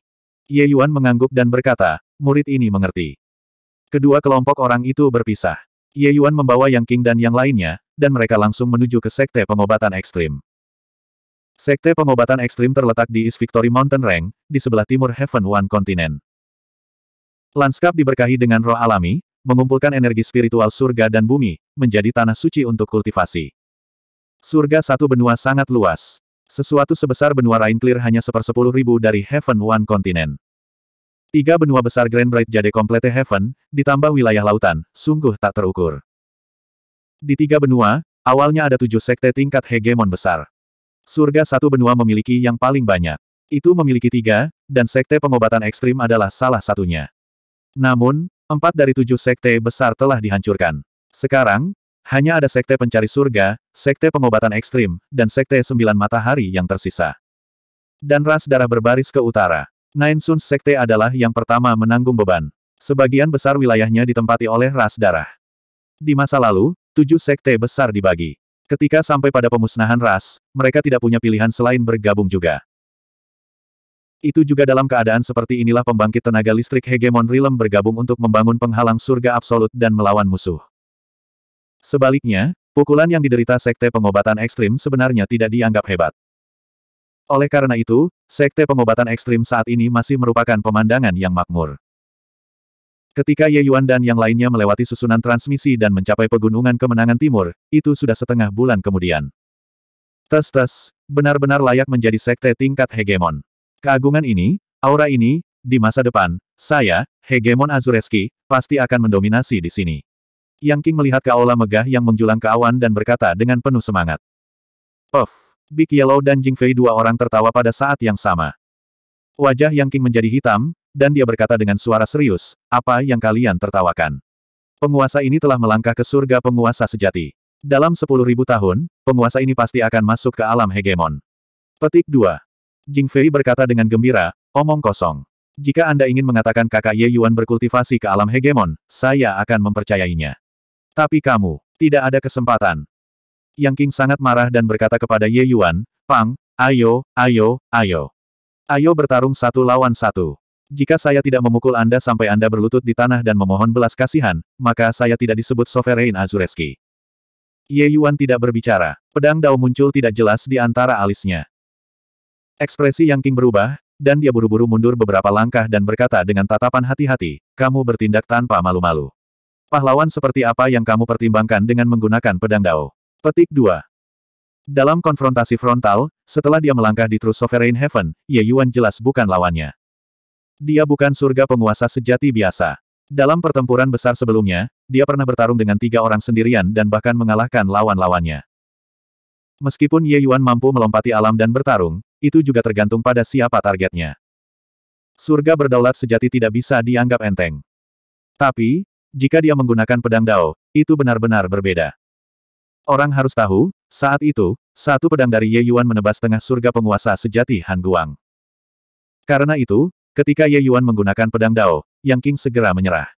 Ye Yuan mengangguk dan berkata, murid ini mengerti. Kedua kelompok orang itu berpisah. Ye Yuan membawa Yang King dan yang lainnya, dan mereka langsung menuju ke Sekte Pengobatan Ekstrim. Sekte Pengobatan Ekstrim terletak di East Victory Mountain Range di sebelah timur Heaven One Continent. Lanskap diberkahi dengan roh alami, mengumpulkan energi spiritual surga dan bumi, menjadi tanah suci untuk kultivasi. Surga satu benua sangat luas. Sesuatu sebesar benua Rainclear hanya sepersepuluh ribu dari Heaven One Continent. Tiga benua besar Grand Bright Jade Complete Heaven, ditambah wilayah lautan, sungguh tak terukur. Di tiga benua, awalnya ada tujuh sekte tingkat hegemon besar. Surga satu benua memiliki yang paling banyak. Itu memiliki tiga, dan sekte pengobatan ekstrim adalah salah satunya. Namun, Empat dari tujuh sekte besar telah dihancurkan. Sekarang, hanya ada sekte pencari surga, sekte pengobatan ekstrim, dan sekte sembilan matahari yang tersisa. Dan ras darah berbaris ke utara. Nine Suns Sekte adalah yang pertama menanggung beban. Sebagian besar wilayahnya ditempati oleh ras darah. Di masa lalu, tujuh sekte besar dibagi. Ketika sampai pada pemusnahan ras, mereka tidak punya pilihan selain bergabung juga. Itu juga dalam keadaan seperti inilah pembangkit tenaga listrik hegemon Rilem bergabung untuk membangun penghalang surga absolut dan melawan musuh. Sebaliknya, pukulan yang diderita Sekte Pengobatan Ekstrim sebenarnya tidak dianggap hebat. Oleh karena itu, Sekte Pengobatan Ekstrim saat ini masih merupakan pemandangan yang makmur. Ketika Ye Yuan dan yang lainnya melewati susunan transmisi dan mencapai pegunungan kemenangan timur, itu sudah setengah bulan kemudian. Tes-tes, benar-benar layak menjadi sekte tingkat hegemon. Keagungan ini, aura ini, di masa depan, saya, hegemon Azureski, pasti akan mendominasi di sini. Yang King melihat ke aula megah yang menjulang ke awan dan berkata dengan penuh semangat. Puff, Big Yellow dan Jingfei dua orang tertawa pada saat yang sama. Wajah Yang King menjadi hitam, dan dia berkata dengan suara serius, apa yang kalian tertawakan? Penguasa ini telah melangkah ke surga penguasa sejati. Dalam sepuluh ribu tahun, penguasa ini pasti akan masuk ke alam hegemon. Petik 2. Jing Fei berkata dengan gembira, omong kosong. Jika Anda ingin mengatakan kakak Ye Yuan berkultivasi ke alam hegemon, saya akan mempercayainya. Tapi kamu, tidak ada kesempatan. Yang King sangat marah dan berkata kepada Ye Yuan, Pang, ayo, ayo, ayo. Ayo bertarung satu lawan satu. Jika saya tidak memukul Anda sampai Anda berlutut di tanah dan memohon belas kasihan, maka saya tidak disebut Sovereign Azureski. Ye Yuan tidak berbicara. Pedang Dao muncul tidak jelas di antara alisnya. Ekspresi Yang King berubah, dan dia buru-buru mundur beberapa langkah dan berkata dengan tatapan hati-hati, kamu bertindak tanpa malu-malu. Pahlawan seperti apa yang kamu pertimbangkan dengan menggunakan pedang Dao? Petik 2. Dalam konfrontasi frontal, setelah dia melangkah di True Sovereign Heaven, Ye Yuan jelas bukan lawannya. Dia bukan surga penguasa sejati biasa. Dalam pertempuran besar sebelumnya, dia pernah bertarung dengan tiga orang sendirian dan bahkan mengalahkan lawan-lawannya. Meskipun Ye Yuan mampu melompati alam dan bertarung, itu juga tergantung pada siapa targetnya. Surga berdaulat sejati tidak bisa dianggap enteng. Tapi, jika dia menggunakan pedang Dao, itu benar-benar berbeda. Orang harus tahu, saat itu, satu pedang dari Ye Yuan menebas tengah surga penguasa sejati Han Guang. Karena itu, ketika Ye Yuan menggunakan pedang Dao, Yang King segera menyerah.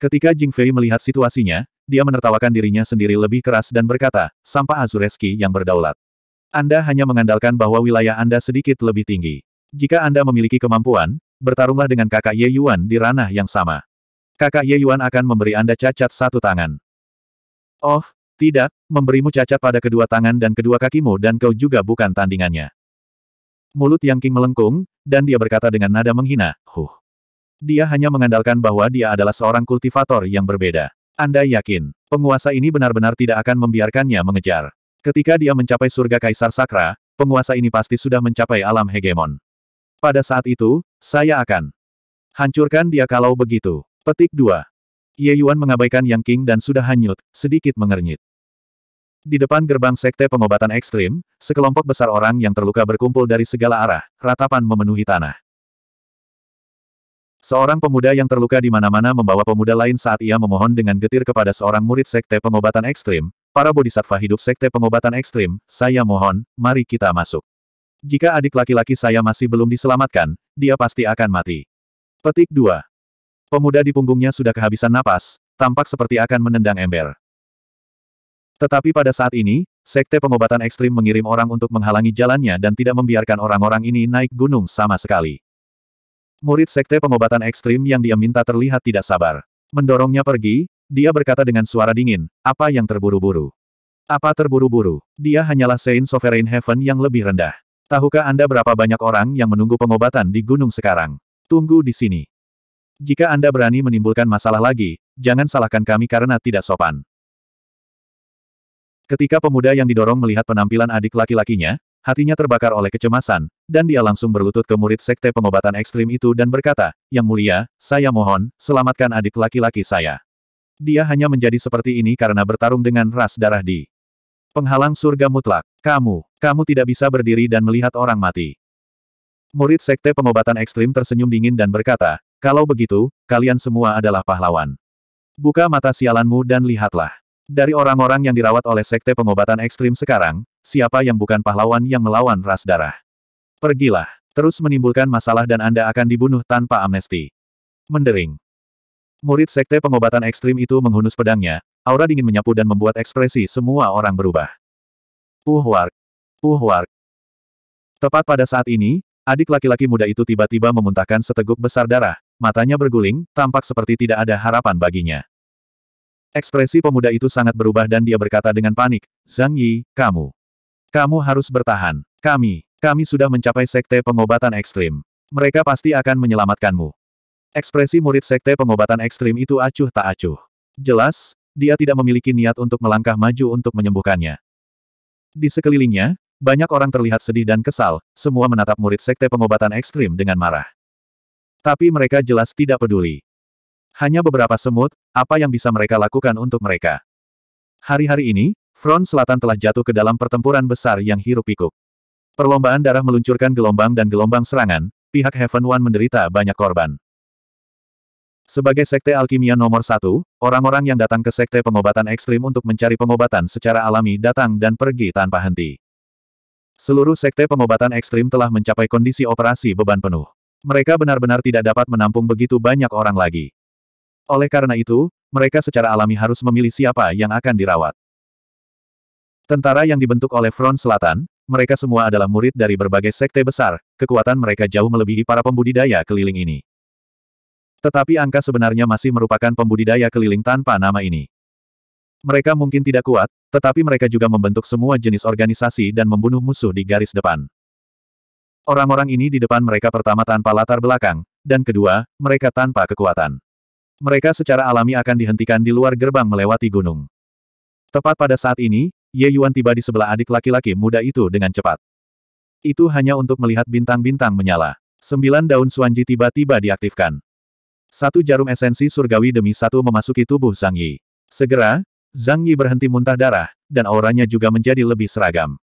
Ketika Jing Fei melihat situasinya, dia menertawakan dirinya sendiri lebih keras dan berkata, sampah Azureski yang berdaulat. Anda hanya mengandalkan bahwa wilayah Anda sedikit lebih tinggi. Jika Anda memiliki kemampuan, bertarunglah dengan kakak Ye Yuan di ranah yang sama. Kakak Ye Yuan akan memberi Anda cacat satu tangan. Oh, tidak, memberimu cacat pada kedua tangan dan kedua kakimu dan kau juga bukan tandingannya. Mulut Yang King melengkung, dan dia berkata dengan nada menghina, huh. Dia hanya mengandalkan bahwa dia adalah seorang kultivator yang berbeda. Anda yakin, penguasa ini benar-benar tidak akan membiarkannya mengejar. Ketika dia mencapai surga Kaisar Sakra, penguasa ini pasti sudah mencapai alam hegemon. Pada saat itu, saya akan hancurkan dia kalau begitu. Petik 2. Ye Yuan mengabaikan Yang King dan sudah hanyut, sedikit mengernyit. Di depan gerbang sekte pengobatan ekstrim, sekelompok besar orang yang terluka berkumpul dari segala arah, ratapan memenuhi tanah. Seorang pemuda yang terluka di mana-mana membawa pemuda lain saat ia memohon dengan getir kepada seorang murid sekte pengobatan ekstrim, Para bodhisattva hidup sekte pengobatan ekstrim, saya mohon, mari kita masuk. Jika adik laki-laki saya masih belum diselamatkan, dia pasti akan mati. Petik 2. Pemuda di punggungnya sudah kehabisan napas, tampak seperti akan menendang ember. Tetapi pada saat ini, sekte pengobatan ekstrim mengirim orang untuk menghalangi jalannya dan tidak membiarkan orang-orang ini naik gunung sama sekali. Murid sekte pengobatan ekstrim yang dia minta terlihat tidak sabar. Mendorongnya pergi, dia berkata dengan suara dingin, apa yang terburu-buru? Apa terburu-buru? Dia hanyalah Saint Sovereign Heaven yang lebih rendah. Tahukah Anda berapa banyak orang yang menunggu pengobatan di gunung sekarang? Tunggu di sini. Jika Anda berani menimbulkan masalah lagi, jangan salahkan kami karena tidak sopan. Ketika pemuda yang didorong melihat penampilan adik laki-lakinya, hatinya terbakar oleh kecemasan, dan dia langsung berlutut ke murid sekte pengobatan ekstrim itu dan berkata, Yang mulia, saya mohon, selamatkan adik laki-laki saya dia hanya menjadi seperti ini karena bertarung dengan ras darah di penghalang surga mutlak. Kamu, kamu tidak bisa berdiri dan melihat orang mati. Murid Sekte Pengobatan Ekstrim tersenyum dingin dan berkata, kalau begitu, kalian semua adalah pahlawan. Buka mata sialanmu dan lihatlah. Dari orang-orang yang dirawat oleh Sekte Pengobatan Ekstrim sekarang, siapa yang bukan pahlawan yang melawan ras darah? Pergilah, terus menimbulkan masalah dan Anda akan dibunuh tanpa amnesti. Mendering, Murid sekte pengobatan ekstrim itu menghunus pedangnya, aura dingin menyapu dan membuat ekspresi semua orang berubah. Uh Uhwark! Tepat pada saat ini, adik laki-laki muda itu tiba-tiba memuntahkan seteguk besar darah, matanya berguling, tampak seperti tidak ada harapan baginya. Ekspresi pemuda itu sangat berubah dan dia berkata dengan panik, Zhang Yi, kamu. Kamu harus bertahan. Kami, kami sudah mencapai sekte pengobatan ekstrim. Mereka pasti akan menyelamatkanmu. Ekspresi murid sekte pengobatan ekstrim itu acuh tak acuh. Jelas, dia tidak memiliki niat untuk melangkah maju untuk menyembuhkannya. Di sekelilingnya, banyak orang terlihat sedih dan kesal, semua menatap murid sekte pengobatan ekstrim dengan marah. Tapi mereka jelas tidak peduli. Hanya beberapa semut, apa yang bisa mereka lakukan untuk mereka. Hari-hari ini, Front Selatan telah jatuh ke dalam pertempuran besar yang hirup pikuk Perlombaan darah meluncurkan gelombang dan gelombang serangan, pihak Heaven One menderita banyak korban. Sebagai sekte alkimia nomor satu, orang-orang yang datang ke sekte pengobatan ekstrim untuk mencari pengobatan secara alami datang dan pergi tanpa henti. Seluruh sekte pengobatan ekstrim telah mencapai kondisi operasi beban penuh. Mereka benar-benar tidak dapat menampung begitu banyak orang lagi. Oleh karena itu, mereka secara alami harus memilih siapa yang akan dirawat. Tentara yang dibentuk oleh Front Selatan, mereka semua adalah murid dari berbagai sekte besar, kekuatan mereka jauh melebihi para pembudidaya keliling ini. Tetapi angka sebenarnya masih merupakan pembudidaya keliling tanpa nama ini. Mereka mungkin tidak kuat, tetapi mereka juga membentuk semua jenis organisasi dan membunuh musuh di garis depan. Orang-orang ini di depan mereka pertama tanpa latar belakang, dan kedua, mereka tanpa kekuatan. Mereka secara alami akan dihentikan di luar gerbang melewati gunung. Tepat pada saat ini, Ye Yuan tiba di sebelah adik laki-laki muda itu dengan cepat. Itu hanya untuk melihat bintang-bintang menyala. Sembilan daun suanji tiba-tiba diaktifkan. Satu jarum esensi surgawi demi satu memasuki tubuh Zhang Yi. Segera, Zhang Yi berhenti muntah darah, dan auranya juga menjadi lebih seragam.